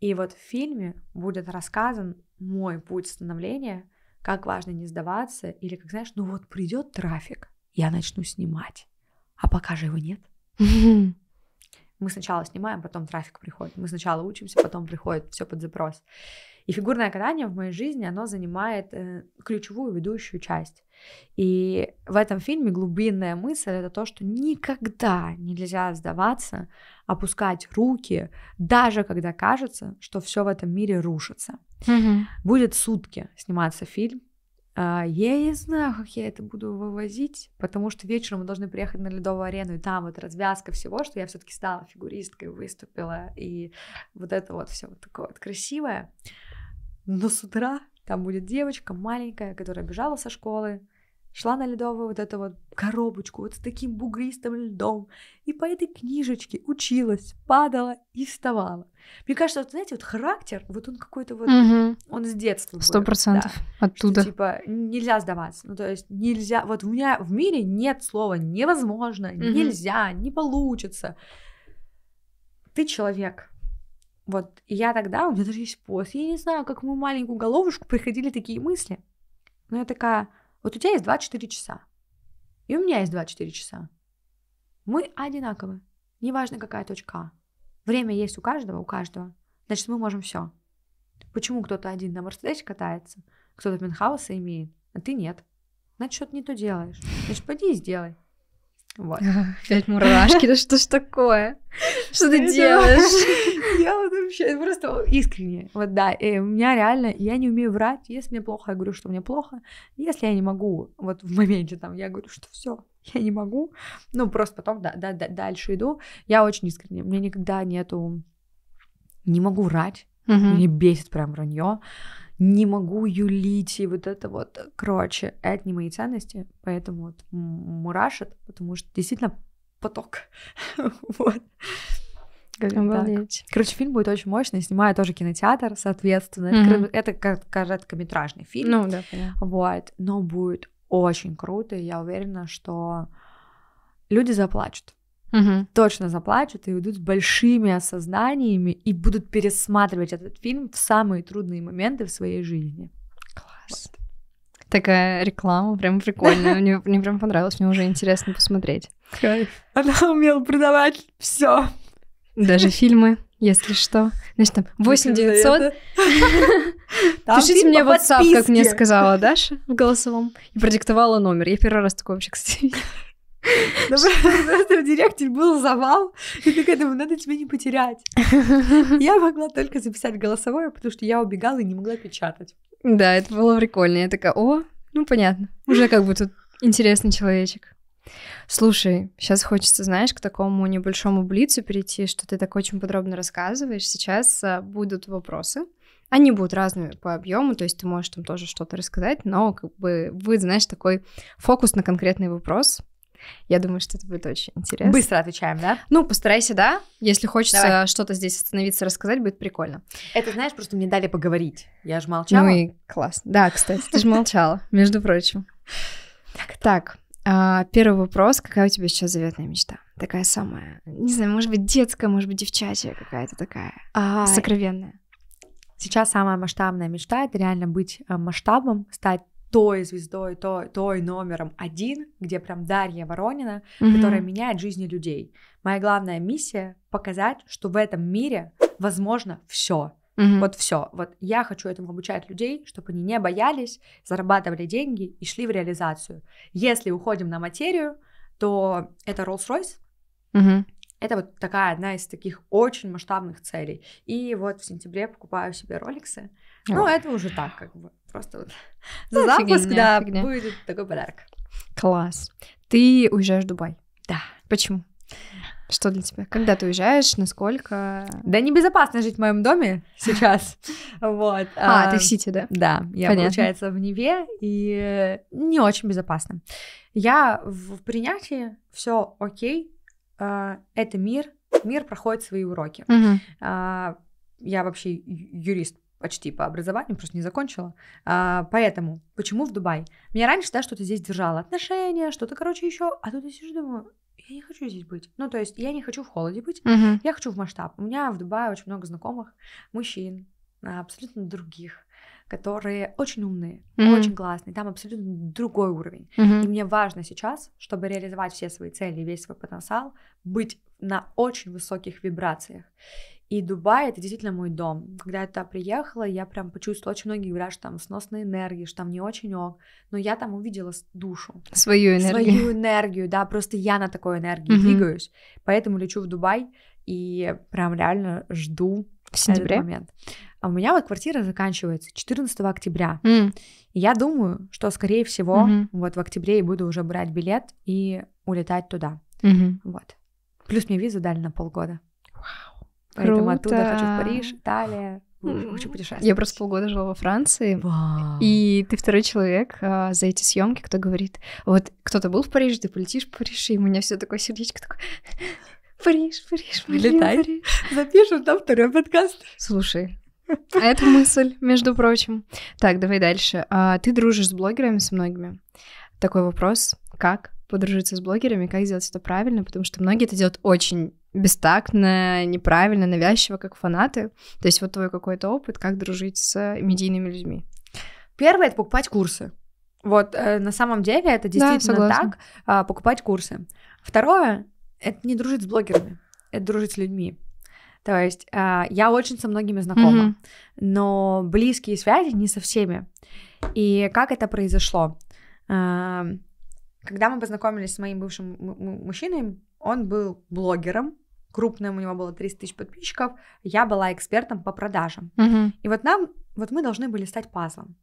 И вот в фильме будет рассказан мой путь становления, как важно не сдаваться, или как, знаешь, ну вот придет трафик, я начну снимать, а пока же его нет. [laughs] Мы сначала снимаем, потом трафик приходит. Мы сначала учимся, потом приходит все под запрос. И фигурное катание в моей жизни, оно занимает э, ключевую ведущую часть. И в этом фильме глубинная мысль это то, что никогда нельзя сдаваться, опускать руки, даже когда кажется, что все в этом мире рушится. Угу. Будет сутки сниматься фильм а, я не знаю, как я это буду вывозить, потому что вечером мы должны приехать на ледовую арену, и там вот развязка всего, что я все-таки стала фигуристкой, выступила, и вот это вот все вот такое вот красивое. Но с утра там будет девочка маленькая, которая бежала со школы, шла на ледовую вот эту вот коробочку вот с таким бугристым льдом, и по этой книжечке училась, падала и вставала. Мне кажется, вот знаете, вот характер, вот он какой-то вот, угу. он с детства. Сто процентов да, оттуда. Что, типа нельзя сдаваться, ну то есть нельзя, вот у меня в мире нет слова невозможно, угу. нельзя, не получится. Ты человек, вот, и я тогда, у меня даже есть пост, я не знаю, как в мою маленькую головушку приходили такие мысли. Но я такая, вот у тебя есть 24 часа. И у меня есть 24 часа. Мы одинаковы. Неважно, какая точка а. Время есть у каждого, у каждого. Значит, мы можем все. Почему кто-то один на Мерседесе катается, кто-то пентхауса имеет, а ты нет? Значит, что-то не то делаешь. Значит, пойди и сделай. Вот. [laughs] Опять мурашки, да что ж такое? [laughs] Что ты делаешь? [laughs] я вообще просто искренне. Вот да, и у меня реально, я не умею врать. Если мне плохо, я говорю, что мне плохо. Если я не могу, вот в моменте там, я говорю, что все, я не могу. Ну, просто потом да, да, да, дальше иду. Я очень искренне. Мне никогда нету... Не могу врать. Угу. Меня бесит прям вранье. Не могу юлить, и вот это вот, короче, это не мои ценности, поэтому вот мурашит, потому что действительно поток. [laughs] вот. Обалдеть. Короче, фильм будет очень мощный, снимаю тоже кинотеатр, соответственно. Mm-hmm. Это, это короткометражный фильм. Ну да, понятно. Вот, но будет очень круто, и я уверена, что люди заплачут. Угу. Точно заплачут и уйдут с большими осознаниями и будут пересматривать этот фильм в самые трудные моменты в своей жизни. Класс. Вот. Такая реклама прям прикольная. Мне, мне прям понравилось, мне уже интересно посмотреть. Кайф. Она умела продавать все. Даже фильмы, если что. Значит, там 8 900. [laughs] Пишите мне WhatsApp, как мне сказала Даша в голосовом. И продиктовала номер. Я первый раз такой вообще, кстати, просто в директе был завал, и ты думаю, надо тебя не потерять. [laughs] Я могла только записать голосовое, потому что я убегала и не могла печатать. Да, это было прикольно. Я такая, о, ну понятно, уже как бы тут интересный человечек. Слушай, сейчас хочется, знаешь, к такому небольшому блицу перейти, что ты так очень подробно рассказываешь. Сейчас а, будут вопросы. Они будут разными по объему, то есть ты можешь там тоже что-то рассказать, но как бы вы знаешь, такой фокус на конкретный вопрос. Я думаю, что это будет очень интересно. Быстро отвечаем, да? Ну, постарайся, да. Если хочется что-то здесь остановиться, рассказать, будет прикольно. Это, знаешь, просто мне дали поговорить. Я же ну молчала. Ну и класс. Да, кстати, ты же молчала, между прочим. Так, а, первый вопрос, какая у тебя сейчас заветная мечта? Такая самая, не знаю, может быть, детская, может быть, девчачья какая-то такая, а, сокровенная. Сейчас самая масштабная мечта — это реально быть э, масштабом, стать той звездой, той, той номером один, где прям Дарья Воронина, mm-hmm. которая меняет жизни людей. Моя главная миссия — показать, что в этом мире возможно все. Угу. Вот все. Вот я хочу этому обучать людей, чтобы они не боялись, зарабатывали деньги и шли в реализацию. Если уходим на материю, то это Rolls-Royce. Угу. Это вот такая одна из таких очень масштабных целей. И вот в сентябре покупаю себе роликсы. Ну, это уже так, как бы. Просто вот [laughs] за запуск, да, фигня. будет такой подарок. Класс. Ты уезжаешь в Дубай. Да. Почему? Что для тебя? Когда ты уезжаешь? Насколько? Да небезопасно жить в моем доме сейчас. [laughs] Вот. А, ты в Сити, да? Да, я, получается, в Неве, и не очень безопасно. Я в принятии, все окей, а, это мир, мир проходит свои уроки. А, я вообще юрист почти по образованию, просто не закончила. А, поэтому, почему в Дубай? Меня раньше, да, что-то здесь держало отношения, что-то, короче, еще. А тут я сижу, думаю, я не хочу здесь быть. Ну, то есть я не хочу в холоде быть, угу. я хочу в масштаб. У меня в Дубае очень много знакомых мужчин, а, абсолютно других, которые очень умные, mm-hmm. очень классные, там абсолютно другой уровень. Mm-hmm. И мне важно сейчас, чтобы реализовать все свои цели, весь свой потенциал, быть на очень высоких вибрациях. И Дубай — это действительно мой дом. Когда я туда приехала, я прям почувствовала, очень многие говорят, что там снос на энергии, что там не очень ок, но я там увидела душу. Свою энергию. Свою энергию, да, просто я на такой энергии mm-hmm. двигаюсь, поэтому лечу в Дубай и прям реально жду в сентябре? этот момент. А у меня вот квартира заканчивается 14 октября. Mm. И я думаю, что, скорее всего, mm-hmm. вот в октябре я буду уже брать билет и улетать туда. Mm-hmm. Вот. Плюс мне визу дали на полгода. Вау. Поэтому Круто. оттуда хочу в Париж, Италия. Хочу путешествовать. Я просто полгода жила во Франции, Вау. и ты второй человек а, за эти съемки, кто говорит, вот кто-то был в Париже, ты полетишь в Париж, и у меня все такое сердечко такое. Париж, Париж, Мария, Париж. Запишем там второй подкаст. Слушай, а это мысль, между прочим. Так, давай дальше. А, ты дружишь с блогерами, со многими. Такой вопрос, как подружиться с блогерами, как сделать это правильно, потому что многие это делают очень бестактно, неправильно, навязчиво, как фанаты. То есть вот твой какой-то опыт, как дружить с медийными людьми. Первое — это покупать курсы. Вот э, на самом деле это действительно да, так, э, покупать курсы. Второе — это не дружить с блогерами, это дружить с людьми. То есть э, я очень со многими знакома, mm-hmm. но близкие связи не со всеми. И как это произошло? Э, когда мы познакомились с моим бывшим мужчиной, он был блогером, крупным, у него было 30 тысяч подписчиков, я была экспертом по продажам. Угу. И вот нам, вот мы должны были стать пазлом.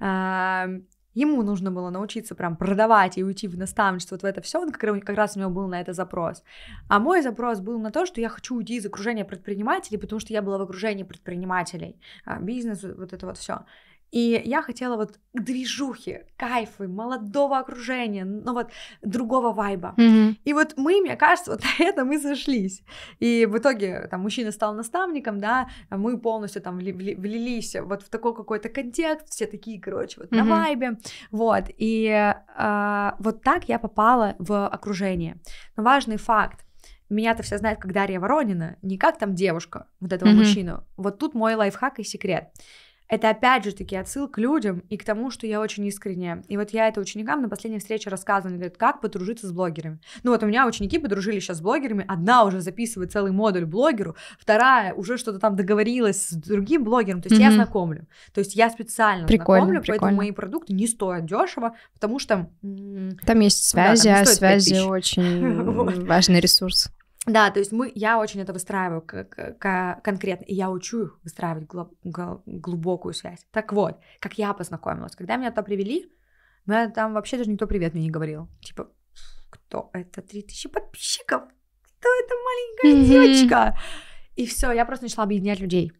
Ему нужно было научиться прям продавать и уйти в наставничество, вот в это все, он как раз у него был на это запрос. А мой запрос был на то, что я хочу уйти из окружения предпринимателей, потому что я была в окружении предпринимателей, а, бизнес, вот это вот все. И я хотела вот движухи, кайфы, молодого окружения, ну вот другого вайба. Mm-hmm. И вот мы, мне кажется, вот на этом мы сошлись. И в итоге там мужчина стал наставником, да, а мы полностью там влились вот в такой какой-то контекст, все такие, короче, вот mm-hmm. на вайбе, вот. И э, вот так я попала в окружение. Но важный факт, меня-то все знают как Дарья Воронина, не как там девушка, вот этого mm-hmm. мужчину. Вот тут мой лайфхак и секрет. Это опять же таки отсыл к людям и к тому, что я очень искренняя. И вот я это ученикам на последней встрече рассказывала, говорят, как подружиться с блогерами. Ну вот у меня ученики подружились сейчас с блогерами, одна уже записывает целый модуль блогеру, вторая уже что-то там договорилась с другим блогером, то есть mm-hmm. я знакомлю. То есть я специально прикольно, знакомлю, прикольно. поэтому мои продукты не стоят дешево, потому что... Там есть ну связи, да, а связи очень [laughs] важный ресурс. Да, то есть мы, я очень это выстраиваю конкретно, и я учу их выстраивать глоб, гл, глубокую связь. Так вот, как я познакомилась, когда меня туда привели, меня ну, там вообще даже никто привет мне не говорил. Типа, кто это? 3000 подписчиков? Кто эта маленькая mm-hmm. девочка? И все, я просто начала объединять людей.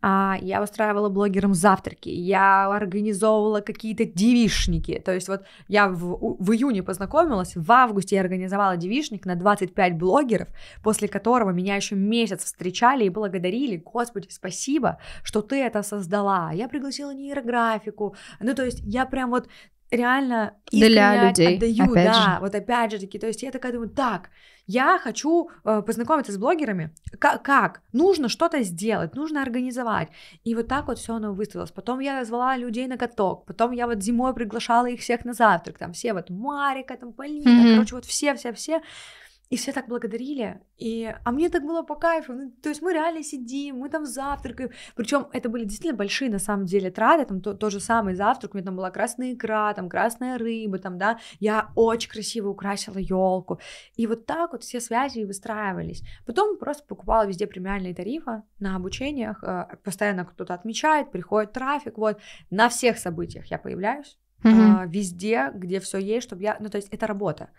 А я устраивала блогерам завтраки, я организовывала какие-то девишники. То есть вот я в, в июне познакомилась, в августе я организовала девишник на 25 блогеров, после которого меня еще месяц встречали и благодарили, господи, спасибо, что ты это создала. Я пригласила нейрографику. Ну то есть я прям вот реально для людей. отдаю, опять да, же. вот опять же таки, то есть я такая думаю, так, я хочу э, познакомиться с блогерами, как, как? нужно что-то сделать, нужно организовать, и вот так вот все оно выставилось, потом я назвала людей на каток, потом я вот зимой приглашала их всех на завтрак, там все вот Марика, там Полина, mm-hmm. короче, вот все-все-все, и все так благодарили, и... а мне так было по кайфу. Ну, то есть мы реально сидим, мы там завтракаем. Причем это были действительно большие на самом деле траты, там то, то же самый завтрак, у меня там была красная икра, там красная рыба, там, да, я очень красиво украсила елку. И вот так вот все связи и выстраивались. Потом просто покупала везде премиальные тарифы на обучениях, э, постоянно кто-то отмечает, приходит трафик, вот. На всех событиях я появляюсь, mm-hmm. везде, где все есть, чтобы я, ну то есть это работа.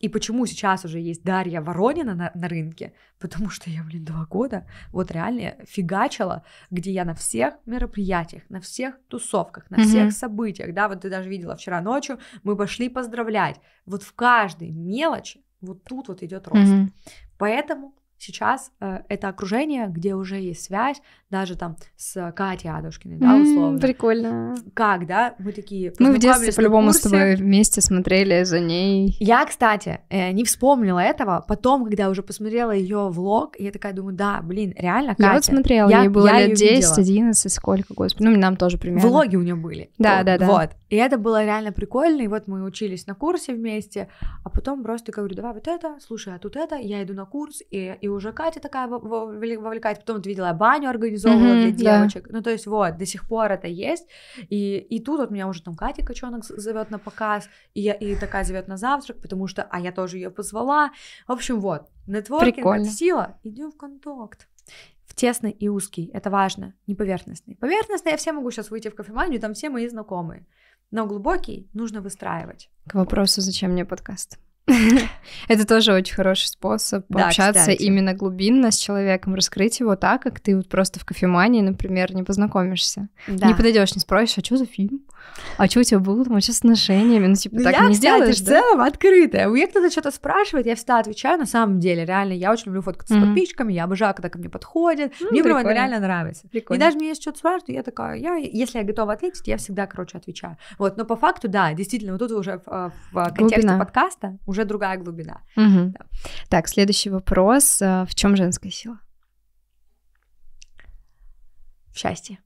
И почему сейчас уже есть Дарья Воронина на, на рынке? Потому что я, блин, два года вот реально фигачила, где я на всех мероприятиях, на всех тусовках, на mm-hmm. всех событиях, да, вот ты даже видела вчера ночью, мы пошли поздравлять. Вот в каждой мелочи вот тут вот идет рост. Mm-hmm. Поэтому сейчас э, это окружение, где уже есть связь, даже там с Катей Адушкиной, да, условно. Mm, прикольно. Как, да? Мы такие... Мы в детстве по-любому с тобой вместе смотрели за ней. Я, кстати, э, не вспомнила этого, потом, когда уже посмотрела ее влог, я такая думаю, да, блин, реально, Катя. Я вот смотрела, я, ей было я лет 10, 11, сколько, господи, ну, нам тоже примерно. Влоги у нее были. Да, вот, да, да. Вот, и это было реально прикольно, и вот мы учились на курсе вместе, а потом просто говорю, давай вот это, слушай, а тут это, я иду на курс, и, и уже Катя такая вовлекает, потом вот видела баню организованную, организовывала mm-hmm, для девочек. Да. Ну, то есть вот, до сих пор это есть. И, и тут вот меня уже там Катя Кочонок зовет на показ, и, я, и такая зовет на завтрак, потому что, а я тоже ее позвала. В общем, вот, нетворкинг, Прикольно. это сила, идем в контакт в тесный и узкий, это важно, не поверхностный. Поверхностный я все могу сейчас выйти в кофеманию, там все мои знакомые. Но глубокий нужно выстраивать. К вопросу, зачем мне подкаст? [laughs] Это тоже очень хороший способ да, общаться именно глубинно с человеком, раскрыть его так, как ты вот просто в кофемании, например, не познакомишься. Не подойдешь, не спросишь, а что за фильм? А что у тебя было там вообще а с отношениями? Ну, типа, ну, так не кстати, сделаешь, в целом открытая. У меня кто-то что-то спрашивает, я всегда отвечаю, на самом деле, реально, я очень люблю фоткаться с подписчиками, я обожаю, когда ко мне подходят, ну, мне прям реально нравится. И даже мне есть что-то спрашивают, я такая, я, если я готова ответить, я всегда, короче, отвечаю. Вот, но по факту, да, действительно, вот тут уже в, э, э, контексте подкаста уже уже другая глубина. Угу. Да. Так, следующий вопрос. Э, в чем женская сила? В счастье.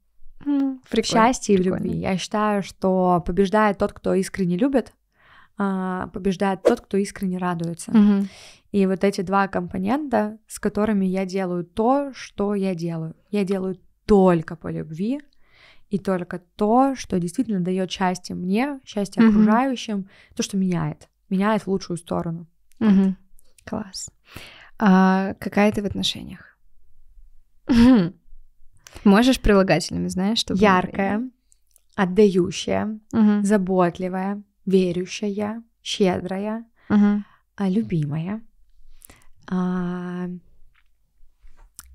Mm, в счастье и в любви. Я считаю, что побеждает тот, кто искренне любит, а, побеждает тот, кто искренне радуется. mm И вот эти два компонента, с которыми я делаю то, что я делаю. Я делаю только по любви и только то, что действительно дает счастье мне, счастье mm-hmm. окружающим, то, что меняет меняет в лучшую сторону. Угу. Класс. А какая ты в отношениях? [laughs] Можешь прилагательными, знаешь, что яркая, отдающая, угу. заботливая, верующая, щедрая, угу. любимая. А,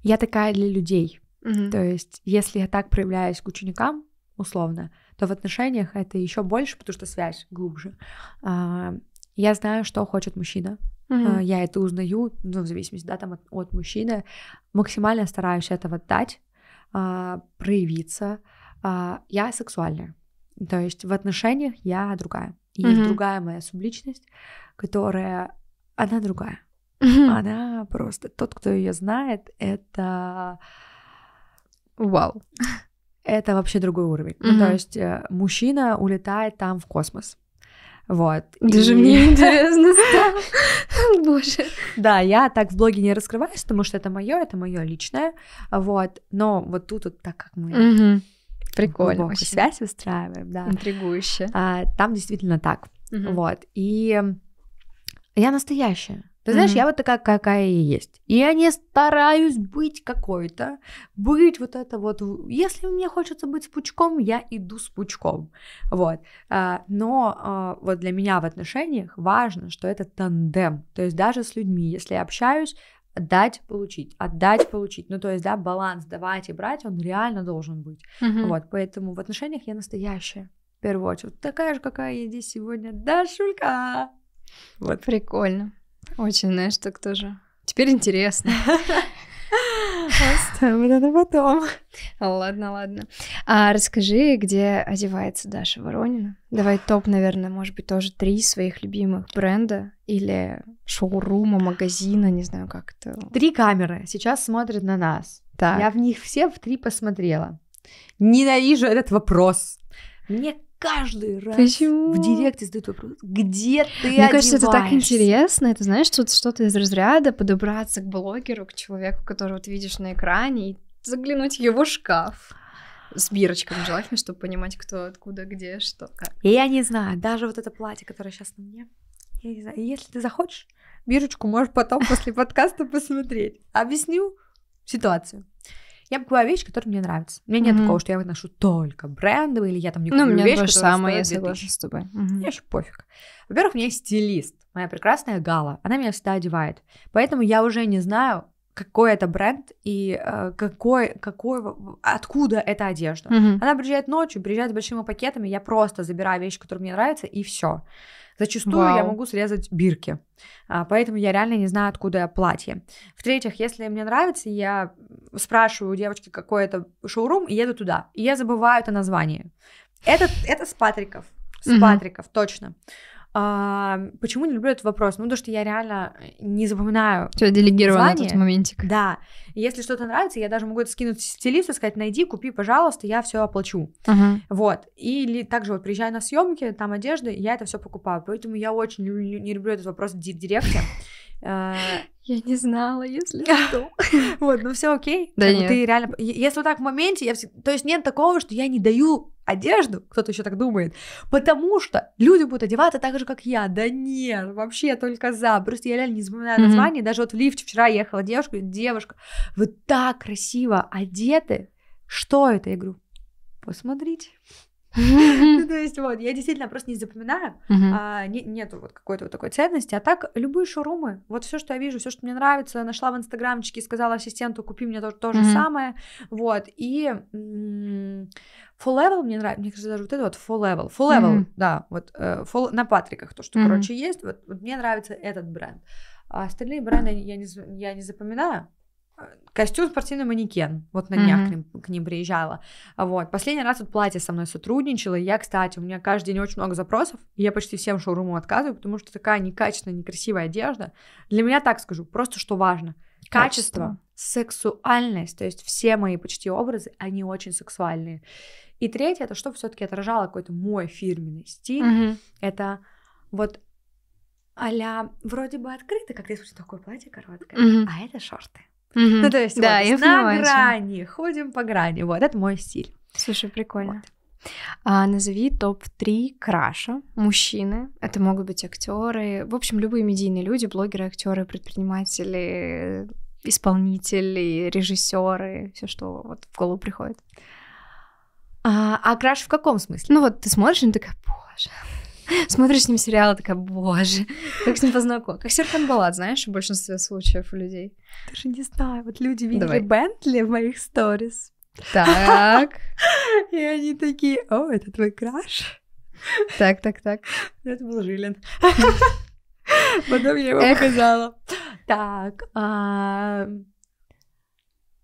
я такая для людей. Угу. То есть, если я так проявляюсь к ученикам, условно, то в отношениях это еще больше, потому что связь глубже. А, я знаю, что хочет мужчина. mm Я это узнаю, ну, в зависимости, да, там от, от мужчины. Максимально стараюсь этого дать, а, проявиться. А, я сексуальная. То есть в отношениях я другая. Есть mm другая моя субличность, которая она другая. mm Она просто тот, кто ее знает, это вау. Это вообще другой уровень. mm Ну, то есть э, мужчина улетает там в космос. Вот. Даже и... мне [laughs] интересно [laughs] стало. Боже. Да, я так в блоге не раскрываюсь, потому что это мое, это мое личное. Вот. Но вот тут вот так как мы Прикольно. связь выстраиваем, да. Интригующе. А, там действительно так. Вот. И я настоящая. Ты знаешь, mm-hmm. я вот такая, какая и есть. И я не стараюсь быть какой-то, быть вот это вот. Если мне хочется быть с пучком, я иду с пучком. Вот. А, но а, вот для меня в отношениях важно, что это тандем. То есть даже с людьми, если я общаюсь, дать получить, отдать, получить. Ну, то есть, да, баланс давать и брать, он реально должен быть. Mm-hmm. Вот, поэтому в отношениях я настоящая, в первую очередь. Такая же, какая я здесь сегодня, шулька. Вот. Прикольно. Очень, знаешь, так тоже. Теперь интересно. [laughs] Оставим это на потом. Ладно, ладно. А расскажи, где одевается Даша Воронина? Давай топ, наверное, может быть, тоже три своих любимых бренда или шоурума, магазина, не знаю, как это. Три камеры сейчас смотрят на нас. Так. Я в них все в три посмотрела. Ненавижу этот вопрос. Мне каждый раз Почему? в директе задают вопрос, где ты Мне кажется, это так интересно. Это, знаешь, тут что-то из разряда подобраться к блогеру, к человеку, которого ты видишь на экране, и заглянуть в его шкаф. С бирочками желательно, чтобы понимать, кто, откуда, где, что, как. Я не знаю, даже вот это платье, которое сейчас на мне, я не знаю. Если ты захочешь, бирочку можешь потом [laughs] после подкаста посмотреть. Объясню ситуацию. Я покупаю вещи, которые мне нравятся. У меня нет такого, что я выношу только брендовые, или я там не ну, куплю ну, вещь, которая самое, я согласна с тобой. Мне же пофиг. Во-первых, у меня есть стилист, моя прекрасная Гала. Она меня всегда одевает. Поэтому я уже не знаю, какой это бренд и э, какой, какой, откуда эта одежда. Mm-hmm. Она приезжает ночью, приезжает с большими пакетами, я просто забираю вещи, которые мне нравятся, и все. Зачастую Вау. я могу срезать бирки, а, поэтому я реально не знаю, откуда я платье. В-третьих, если мне нравится, я спрашиваю у девочки какой это шоурум и еду туда. И я забываю это название. Это, это с Патриков. С угу. Патриков, точно. А, почему не люблю этот вопрос? Ну, потому что я реально э, не запоминаю. Все делегировано этот моментик. Да. Если что-то нравится, я даже могу это скинуть с стилиста, сказать, найди, купи, пожалуйста, я все оплачу. Uh-huh. Вот. Или также вот приезжаю на съемки, там одежды, я это все покупаю. Поэтому я очень не люблю этот вопрос директе. А, [laughs] я не знала, если [laughs] что. [laughs] Вот, ну все окей. Да нет. Ты реально... Если вот так в моменте, я То есть нет такого, что я не даю одежду, кто-то еще так думает, потому что люди будут одеваться так же, как я. Да нет, вообще я только за. Просто я реально не вспоминаю название. Даже вот в лифте вчера ехала девушка, девушка, вы так красиво одеты. Что это? Я говорю, посмотрите. Ну, то есть, вот, я действительно просто не запоминаю, а, нету вот какой-то вот такой ценности. А так, любые шоурумы, вот все, что я вижу, все, что мне нравится, нашла в инстаграмчике, сказала ассистенту, купи мне то, то же самое, вот, и... Full level мне нравится, мне кажется, даже вот это вот full level, full level, да, вот э, full, на Патриках то, что, короче, есть, вот, вот мне нравится этот бренд. А остальные бренды я не, я не запоминаю, Костюм спортивный манекен. Вот на днях mm-hmm. к, ним, к ним приезжала. Вот. Последний раз вот платье со мной сотрудничало. я, кстати, у меня каждый день очень много запросов. И я почти всем шоуруму отказываю, потому что такая некачественная, некрасивая одежда. Для меня так скажу, просто что важно. Качество, Качество сексуальность. То есть все мои почти образы, они очень сексуальные. И третье, это что все-таки отражало какой-то мой фирменный стиль. Mm-hmm. Это вот а вроде бы открыто, как ты смотрю такое платье короткое, mm-hmm. а это шорты. Mm-hmm. Ну, то есть да, вот, на грани, ходим по грани. Вот, это мой стиль. Слушай, прикольно. Вот. А, назови топ-3 краша мужчины. Это могут быть актеры, в общем, любые медийные люди, блогеры, актеры, предприниматели, исполнители, режиссеры, все, что вот в голову приходит. А, а краш в каком смысле? Ну вот ты смотришь и такая, боже, [laughs] Смотришь с ним сериал, такая, боже, как с ним познакомиться. Как Серкан Балат, знаешь, в большинстве случаев у людей. Даже не знаю, вот люди видели Бентли в моих сторис. Так. [laughs] И они такие, о, это твой краш? Так, так, так. Это был Жилин. [laughs] Потом я его показала. Так, а,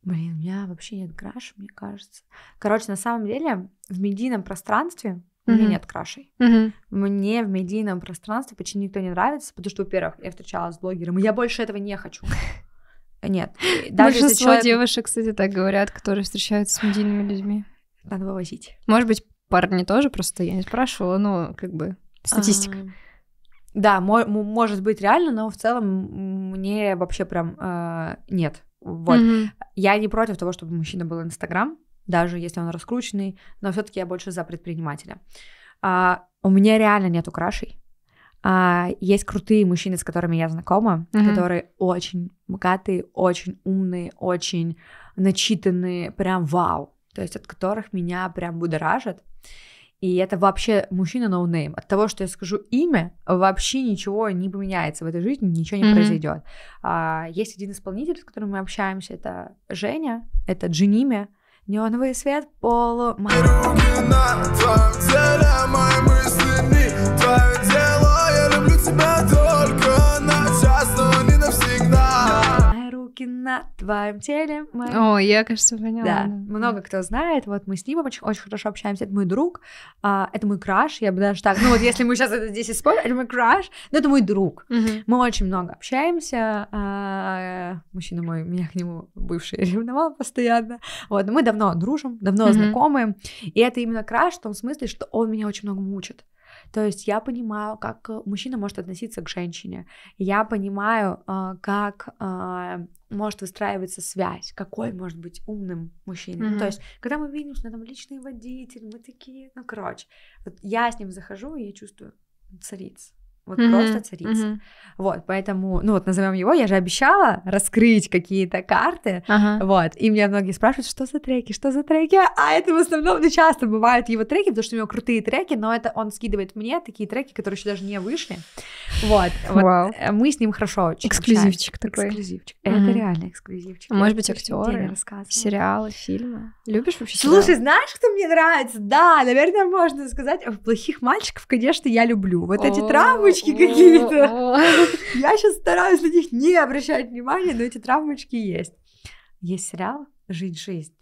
Блин, у меня вообще нет Краша, мне кажется. Короче, на самом деле в медийном пространстве Mm-hmm. У меня нет крашей. Mm-hmm. Мне в медийном пространстве почти никто не нравится, потому что, во-первых, я встречалась с блогером, и я больше этого не хочу. [laughs] Нет. Даже Большинство девушек, кстати, так говорят, которые встречаются с медийными людьми. Надо вывозить. Может быть, парни тоже, просто я не спрашивала, но как бы статистика. Да, может быть реально, но в целом мне вообще прям э, нет. Вот. Я не против того, чтобы мужчина был Инстаграм даже если он раскрученный, но все-таки я больше за предпринимателя. А, у меня реально нет украшей. А, есть крутые мужчины, с которыми я знакома, mm-hmm. которые очень богатые, очень умные, очень начитанные, прям вау. То есть от которых меня прям будоражит. И это вообще мужчина ноунейм. No от того, что я скажу имя, вообще ничего не поменяется в этой жизни, ничего не mm-hmm. произойдет. А, есть один исполнитель, с которым мы общаемся, это Женя, это Джениме. Неоновый свет полу... мои мысли, твое дело, я люблю тебя до руки на твоем теле. Мои. О, я, кажется, поняла. Да, много кто знает. Вот мы с ним очень, очень хорошо общаемся. Это мой друг, а, это мой краш, я бы даже так... Ну вот если мы сейчас это здесь используем, это мой краш, но это мой друг. Мы очень много общаемся. А, мужчина мой меня к нему бывший ревновал постоянно. Вот, мы давно дружим, давно знакомы. И это именно краш в том смысле, что он меня очень много мучит. То есть я понимаю, как э, мужчина может относиться к женщине. Я понимаю, а, как а, может выстраиваться связь, какой может быть умным мужчиной. Mm-hmm. То есть, когда мы видим, что там личный водитель, мы такие, ну, короче, вот я с ним захожу, и я чувствую цариц. Вот mm-hmm. просто царица. Mm-hmm. Вот, поэтому, ну вот назовем его, я же обещала раскрыть какие-то карты. Uh-huh. Вот, и меня многие спрашивают, что за треки, что за треки. А это в основном не ну, часто бывают его треки, потому что у него крутые треки, но это он скидывает мне такие треки, которые еще даже не вышли. Вот, вот э, мы с ним хорошо очень. Эксклюзивчик общаемся. такой. Эксклюзивчик. Mm-hmm. Это реально эксклюзивчик. А может быть, актеры, сериалы, фильмы. Любишь вообще? Слушай, знаешь, кто мне нравится? Да, наверное, можно сказать, плохих мальчиков, конечно, я люблю. Вот oh. эти травмы травмочки какие-то. [laughs] Я сейчас стараюсь на них не обращать внимания, но эти травмочки есть. Есть сериал «Жить жизнь».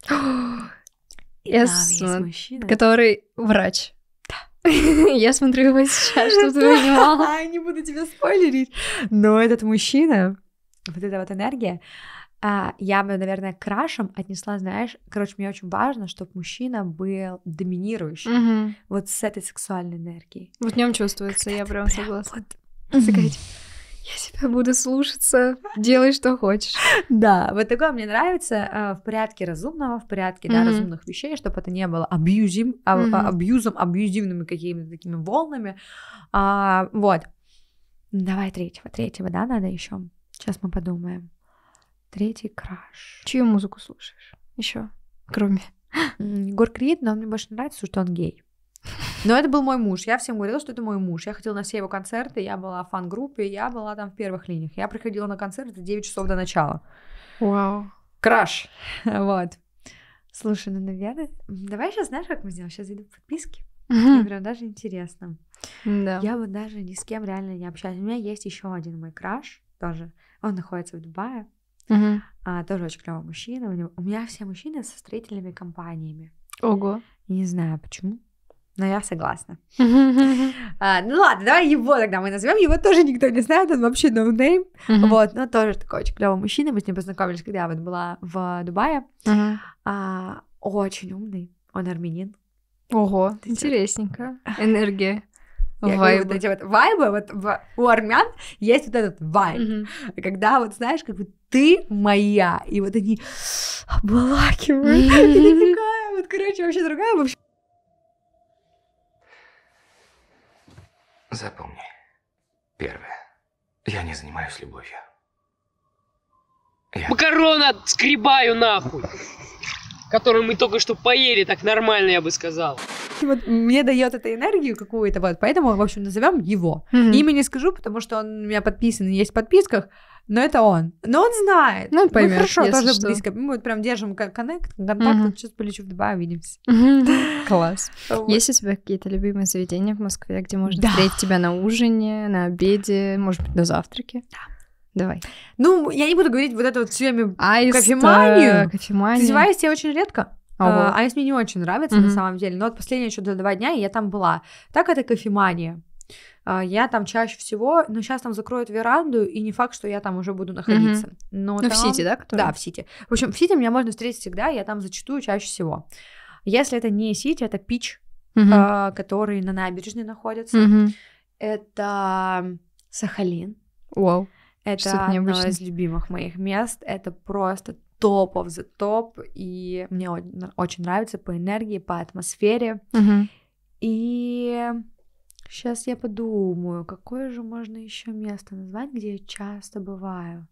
Yes, [gasps] мужчина. Который врач. [laughs] Я смотрю его сейчас, чтобы ты [laughs] понимала. Не буду тебя спойлерить. Но этот мужчина, вот эта вот энергия, а, я бы, наверное, крашем отнесла, знаешь, короче, мне очень важно, чтобы мужчина был доминирующим, угу. вот с этой сексуальной энергией. В нем чувствуется, Когда я прям согласна. Вот, сказать, типа, я себя буду слушаться, делай, что хочешь. Да, вот такое мне нравится э, в порядке разумного, в порядке да, разумных вещей, чтобы это не было абьюзим, а, а, абьюзом, абьюзивными какими-то такими волнами. А, вот. Давай третьего, третьего, да, надо еще. Сейчас мы подумаем. Третий краш. Чью музыку слушаешь? Еще, кроме. Егор Крид, но он мне больше нравится, что он гей. Но это был мой муж. Я всем говорила, что это мой муж. Я ходила на все его концерты, я была в фан-группе, я была там в первых линиях. Я приходила на концерты 9 часов до начала. Вау. Краш. [laughs] вот. Слушай, ну, наверное, давай сейчас, знаешь, как мы сделаем? Сейчас зайду в подписки. Mm-hmm. Мне прям даже интересно. Да. Я бы даже ни с кем реально не общалась У меня есть еще один мой краш тоже. Он находится в Дубае. Угу. А, тоже очень клевый мужчина. У, него... у меня все мужчины со строительными компаниями. Ого. Не знаю почему. Но я согласна. [laughs] [laughs] а, ну ладно, давай его тогда мы назовем. Его тоже никто не знает, он вообще ноунейм. No вот, но тоже такой очень клевый мужчина. Мы с ним познакомились, когда я вот была в Дубае. а, очень умный. Он армянин. Ого, Ты интересненько. [laughs] Энергия. вайбы. Вот эти вот вайбы, вот в, у армян есть вот этот вайб. Угу. Когда вот, знаешь, как бы ты моя. И вот они обволакивают. [laughs] И ты такая, вот, короче, вообще другая. Вообще. Запомни. Первое. Я не занимаюсь любовью. Я... Макарон отскребаю нахуй! Который мы только что поели, так нормально, я бы сказал. вот мне дает это энергию какую-то, вот, поэтому, в общем, назовем его. Mm-hmm. Имя не скажу, потому что он у меня подписан, есть в подписках, но это он. Но он знает. Ну, он поймет, ну хорошо, тоже что. близко. Мы вот прям держим коннект, контакт, угу. сейчас полечу в Дубай, увидимся. [laughs] Класс. Есть у тебя какие-то любимые заведения в Москве, где можно встретить тебя на ужине, на обеде, может быть, на завтраке? Да. Давай. Ну, я не буду говорить вот это вот всеми Аист, кофеманию. кофеманию. Созеваюсь я очень редко. А, Ого. А если мне не очень нравится на самом деле, но вот последние еще два дня я там была. Так это кофемания. А, я там чаще всего, но ну, сейчас там закроют веранду, и не факт, что я там уже буду находиться. Угу. Но, но ну, там... в Сити, да? Который? Да, в Сити. В общем, в Сити меня можно встретить всегда, я там зачастую чаще всего. Если это не Сити, это Пич, угу. э, который на набережной находится. Угу. Это Сахалин. Вау. Wow. Это Что-то одно из любимых моих мест. Это просто топов за топ. И мне очень нравится по энергии, по атмосфере. Угу. И Сейчас я подумаю, какое же можно еще место назвать, где я часто бываю.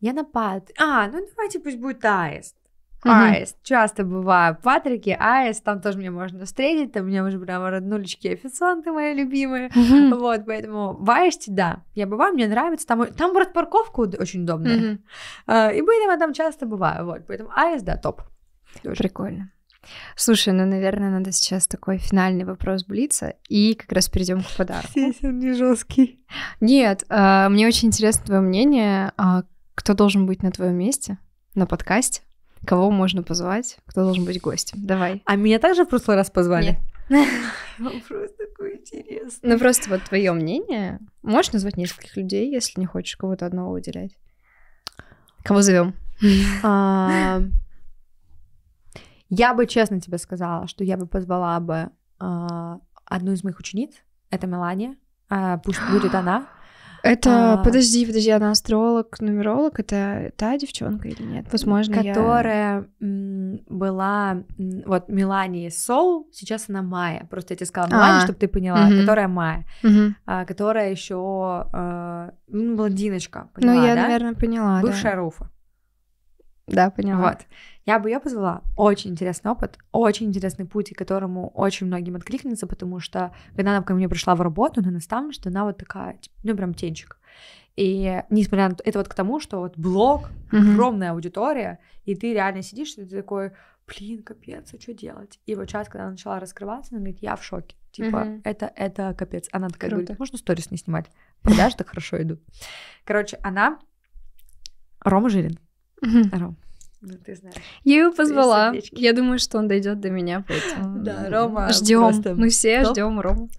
Я на Пат... А, ну давайте пусть будет Аист. Угу. Аист. Часто бываю Патрики, Патрике, Аист, там тоже меня можно встретить, там у меня уже прямо роднулечки официанты мои любимые, угу. вот, поэтому в Аисте, да, я бываю, мне нравится, там, там город парковка очень удобная, угу. и поэтому я там часто бываю, вот, поэтому Аист, да, топ. Тоже. Прикольно. Слушай, ну, наверное, надо сейчас такой финальный вопрос Блица, и как раз перейдем к подарку. Здесь [laughs] он не жесткий. Нет, а, мне очень интересно твое мнение, а, кто должен быть на твоем месте, на подкасте, кого можно позвать, кто должен быть гостем. Давай. А меня также в прошлый раз позвали? Нет. [laughs] Вопрос такой интересный. Ну, просто вот твое мнение. Можешь назвать нескольких людей, если не хочешь кого-то одного выделять. Кого зовем? [laughs] А, я бы честно тебе сказала, что я бы позвала бы э, одну из моих учениц, это Мелания, э, пусть будет она. [gasps] Это, а, подожди, подожди, она астролог, нумеролог, это та девчонка или нет? Возможно, Которая я... была, вот, Мелании Соул, сейчас она Майя, просто я тебе сказала Мелания, а чтобы ты поняла, угу. которая Майя, угу. а, которая еще а, ну, блондиночка, ну, поняла, Ну, я, да? наверное, поняла, Бывшая да. Руфа. Да, поняла. Вот. Я бы ее позвала. Очень интересный опыт, очень интересный путь, которому очень многим откликнется, потому что когда она ко мне пришла в работу на наставничество, она вот такая, типа, ну прям тенчик. И несмотря на это вот к тому, что вот блог, mm-hmm. огромная аудитория, и ты реально сидишь, и ты такой, блин, капец, а что делать? И вот сейчас, когда она начала раскрываться, она говорит, я в шоке. Типа, угу. это, это капец. Она такая Круто. говорит, можно сторис не снимать? Продажи так хорошо идут. Короче, она... Рома Жирин. Угу. Ну, ты знаешь. Я его позвала. Я думаю, что он дойдет до меня, поэтому. [laughs] Да, Рома. Ждем. Мы все ждем Рому. [laughs]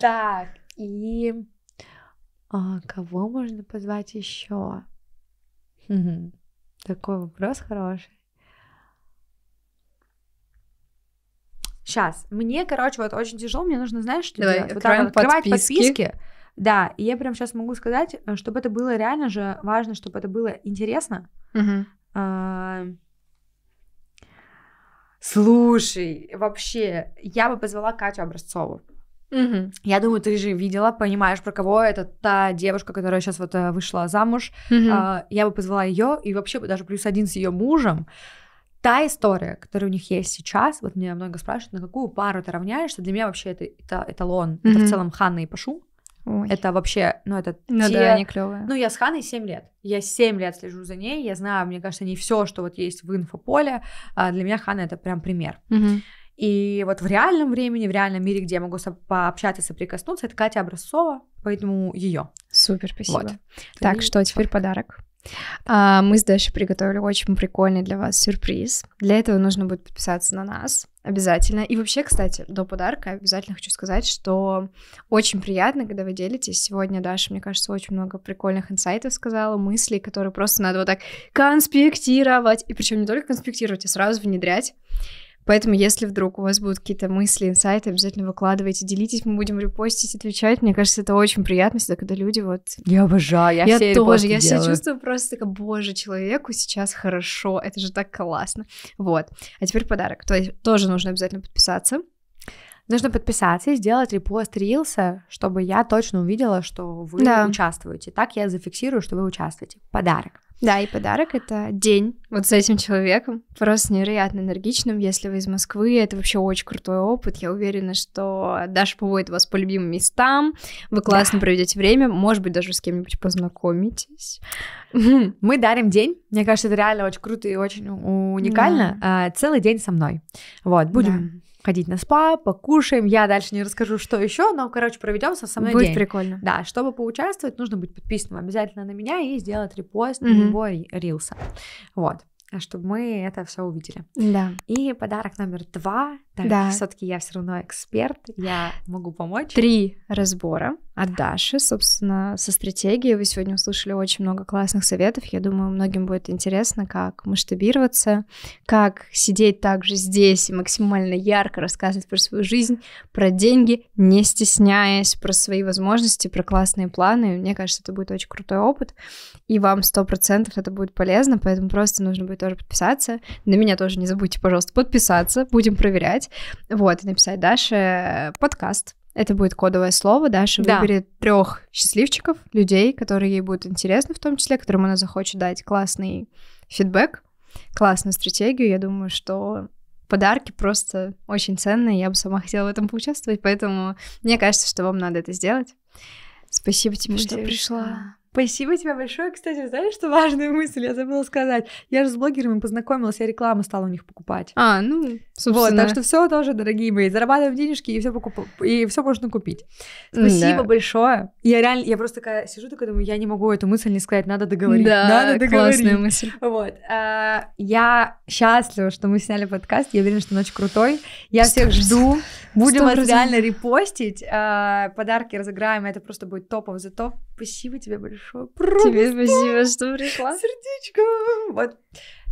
Так, и а, кого можно позвать еще? Такой вопрос хороший. Сейчас. Мне, короче, вот очень тяжело, мне нужно, знаешь, что Давай, делать? Вот так вот, открывать подписки. подписки да, и я прям сейчас могу сказать, э, чтобы это было реально же важно, чтобы это было интересно. А, слушай, вообще, я бы позвала Катю Образцову. Угу. Я думаю, ты же видела, понимаешь, про кого это та девушка, которая сейчас вот э, вышла замуж. Угу. А, я бы позвала ее, и вообще даже плюс один с ее мужем. Та история, которая у них есть сейчас, вот меня много спрашивают, на какую пару ты равняешься, для меня вообще это, это эталон. mm Это в целом Ханна и Пашу. Ой. Это вообще, ну это ну, те... да, они клевые. Ну я с Ханой 7 лет. Я 7 лет слежу за ней, я знаю, мне кажется, не все, что вот есть в инфополе. А для меня Хана это прям пример. Угу. И вот в реальном времени, в реальном мире, где я могу пообщаться, соприкоснуться, это Катя Образцова, поэтому ее. Супер, спасибо. Вот. Так, и... что теперь подарок? А, мы с Дашей приготовили очень прикольный для вас сюрприз. Для этого нужно будет подписаться на нас обязательно. И вообще, кстати, до подарка обязательно хочу сказать, что очень приятно, когда вы делитесь. Сегодня Даша, мне кажется, очень много прикольных инсайтов сказала, мыслей, которые просто надо вот так конспектировать. И причем не только конспектировать, а сразу внедрять. Поэтому, если вдруг у вас будут какие-то мысли, инсайты, обязательно выкладывайте, делитесь, мы будем репостить, отвечать. Мне кажется, это очень приятно всегда, когда люди вот... Я обожаю, я, я все тоже, я делаю. себя чувствую просто как, боже, человеку сейчас хорошо, это же так классно. Вот. А теперь подарок. То есть тоже нужно обязательно подписаться. Нужно подписаться и сделать репост рилса, чтобы я точно увидела, что вы да. участвуете. Так я зафиксирую, что вы участвуете. Подарок. Да, и подарок — это день вот с этим человеком. Просто невероятно энергичным. Если вы из Москвы, это вообще очень крутой опыт. Я уверена, что Даша поводит вас по любимым местам. Вы классно да. проведете время. Может быть, даже с кем-нибудь познакомитесь. Мы дарим день. Мне кажется, это реально очень круто и очень уникально. Да. А, целый день со мной. Вот, будем ходить на спа, покушаем. Я дальше не расскажу, что еще, но, короче, проведем со мной Будет день. прикольно. Да, чтобы поучаствовать, нужно быть подписанным обязательно на меня и сделать репост mm-hmm. моего рилса. Вот а чтобы мы это все увидели. Да. И подарок номер два так, да. все-таки я все равно эксперт, я могу помочь. Три разбора от Даши, собственно, со стратегией. Вы сегодня услышали очень много классных советов. Я думаю, многим будет интересно, как масштабироваться, как сидеть также здесь и максимально ярко рассказывать про свою жизнь, про деньги, не стесняясь, про свои возможности, про классные планы. Мне кажется, это будет очень крутой опыт, и вам сто процентов это будет полезно, поэтому просто нужно будет тоже подписаться. На меня тоже не забудьте, пожалуйста, подписаться, будем проверять написать. Вот, и написать Даше э, подкаст. Это будет кодовое слово. Даша да. выберет трех счастливчиков, людей, которые ей будут интересны, в том числе, которым она захочет дать классный фидбэк, классную стратегию. Я думаю, что подарки просто очень ценные. Я бы сама хотела в этом поучаствовать, поэтому мне кажется, что вам надо это сделать. Спасибо тебе, Надеюсь, что пришла. Спасибо тебе большое. Кстати, знаешь, что важная мысль? Я забыла сказать. Я же с блогерами познакомилась, я рекламу стала у них покупать. А, ну, собственно. Вот, так что все тоже, дорогие мои, зарабатываем денежки и все покуп... и все можно купить. Спасибо да. большое. Я реально, я просто такая сижу, такая думаю, я не могу эту мысль не сказать, надо договорить. Да, надо договорить. классная мысль. Вот. А, я счастлива, что мы сняли подкаст. Я уверена, что он очень крутой. Я 100%. всех жду. Будем вас реально репостить. А, подарки разыграем. Это просто будет топом за топ. Спасибо тебе большое. Просто. Тебе спасибо, что пришла. Сердечко. Вот.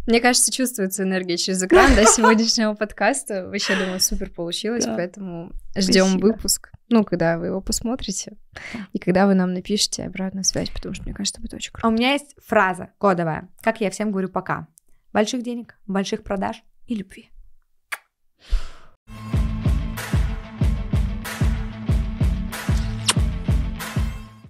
Мне кажется, чувствуется энергия через экран до да, [laughs] сегодняшнего подкаста. Вообще, думаю, супер получилось, да. поэтому ждем выпуск. Ну, когда вы его посмотрите, и когда вы нам напишете обратную связь, потому что, мне кажется, будет очень а круто. у меня есть фраза кодовая, как я всем говорю пока. Больших денег, больших продаж и любви. thank you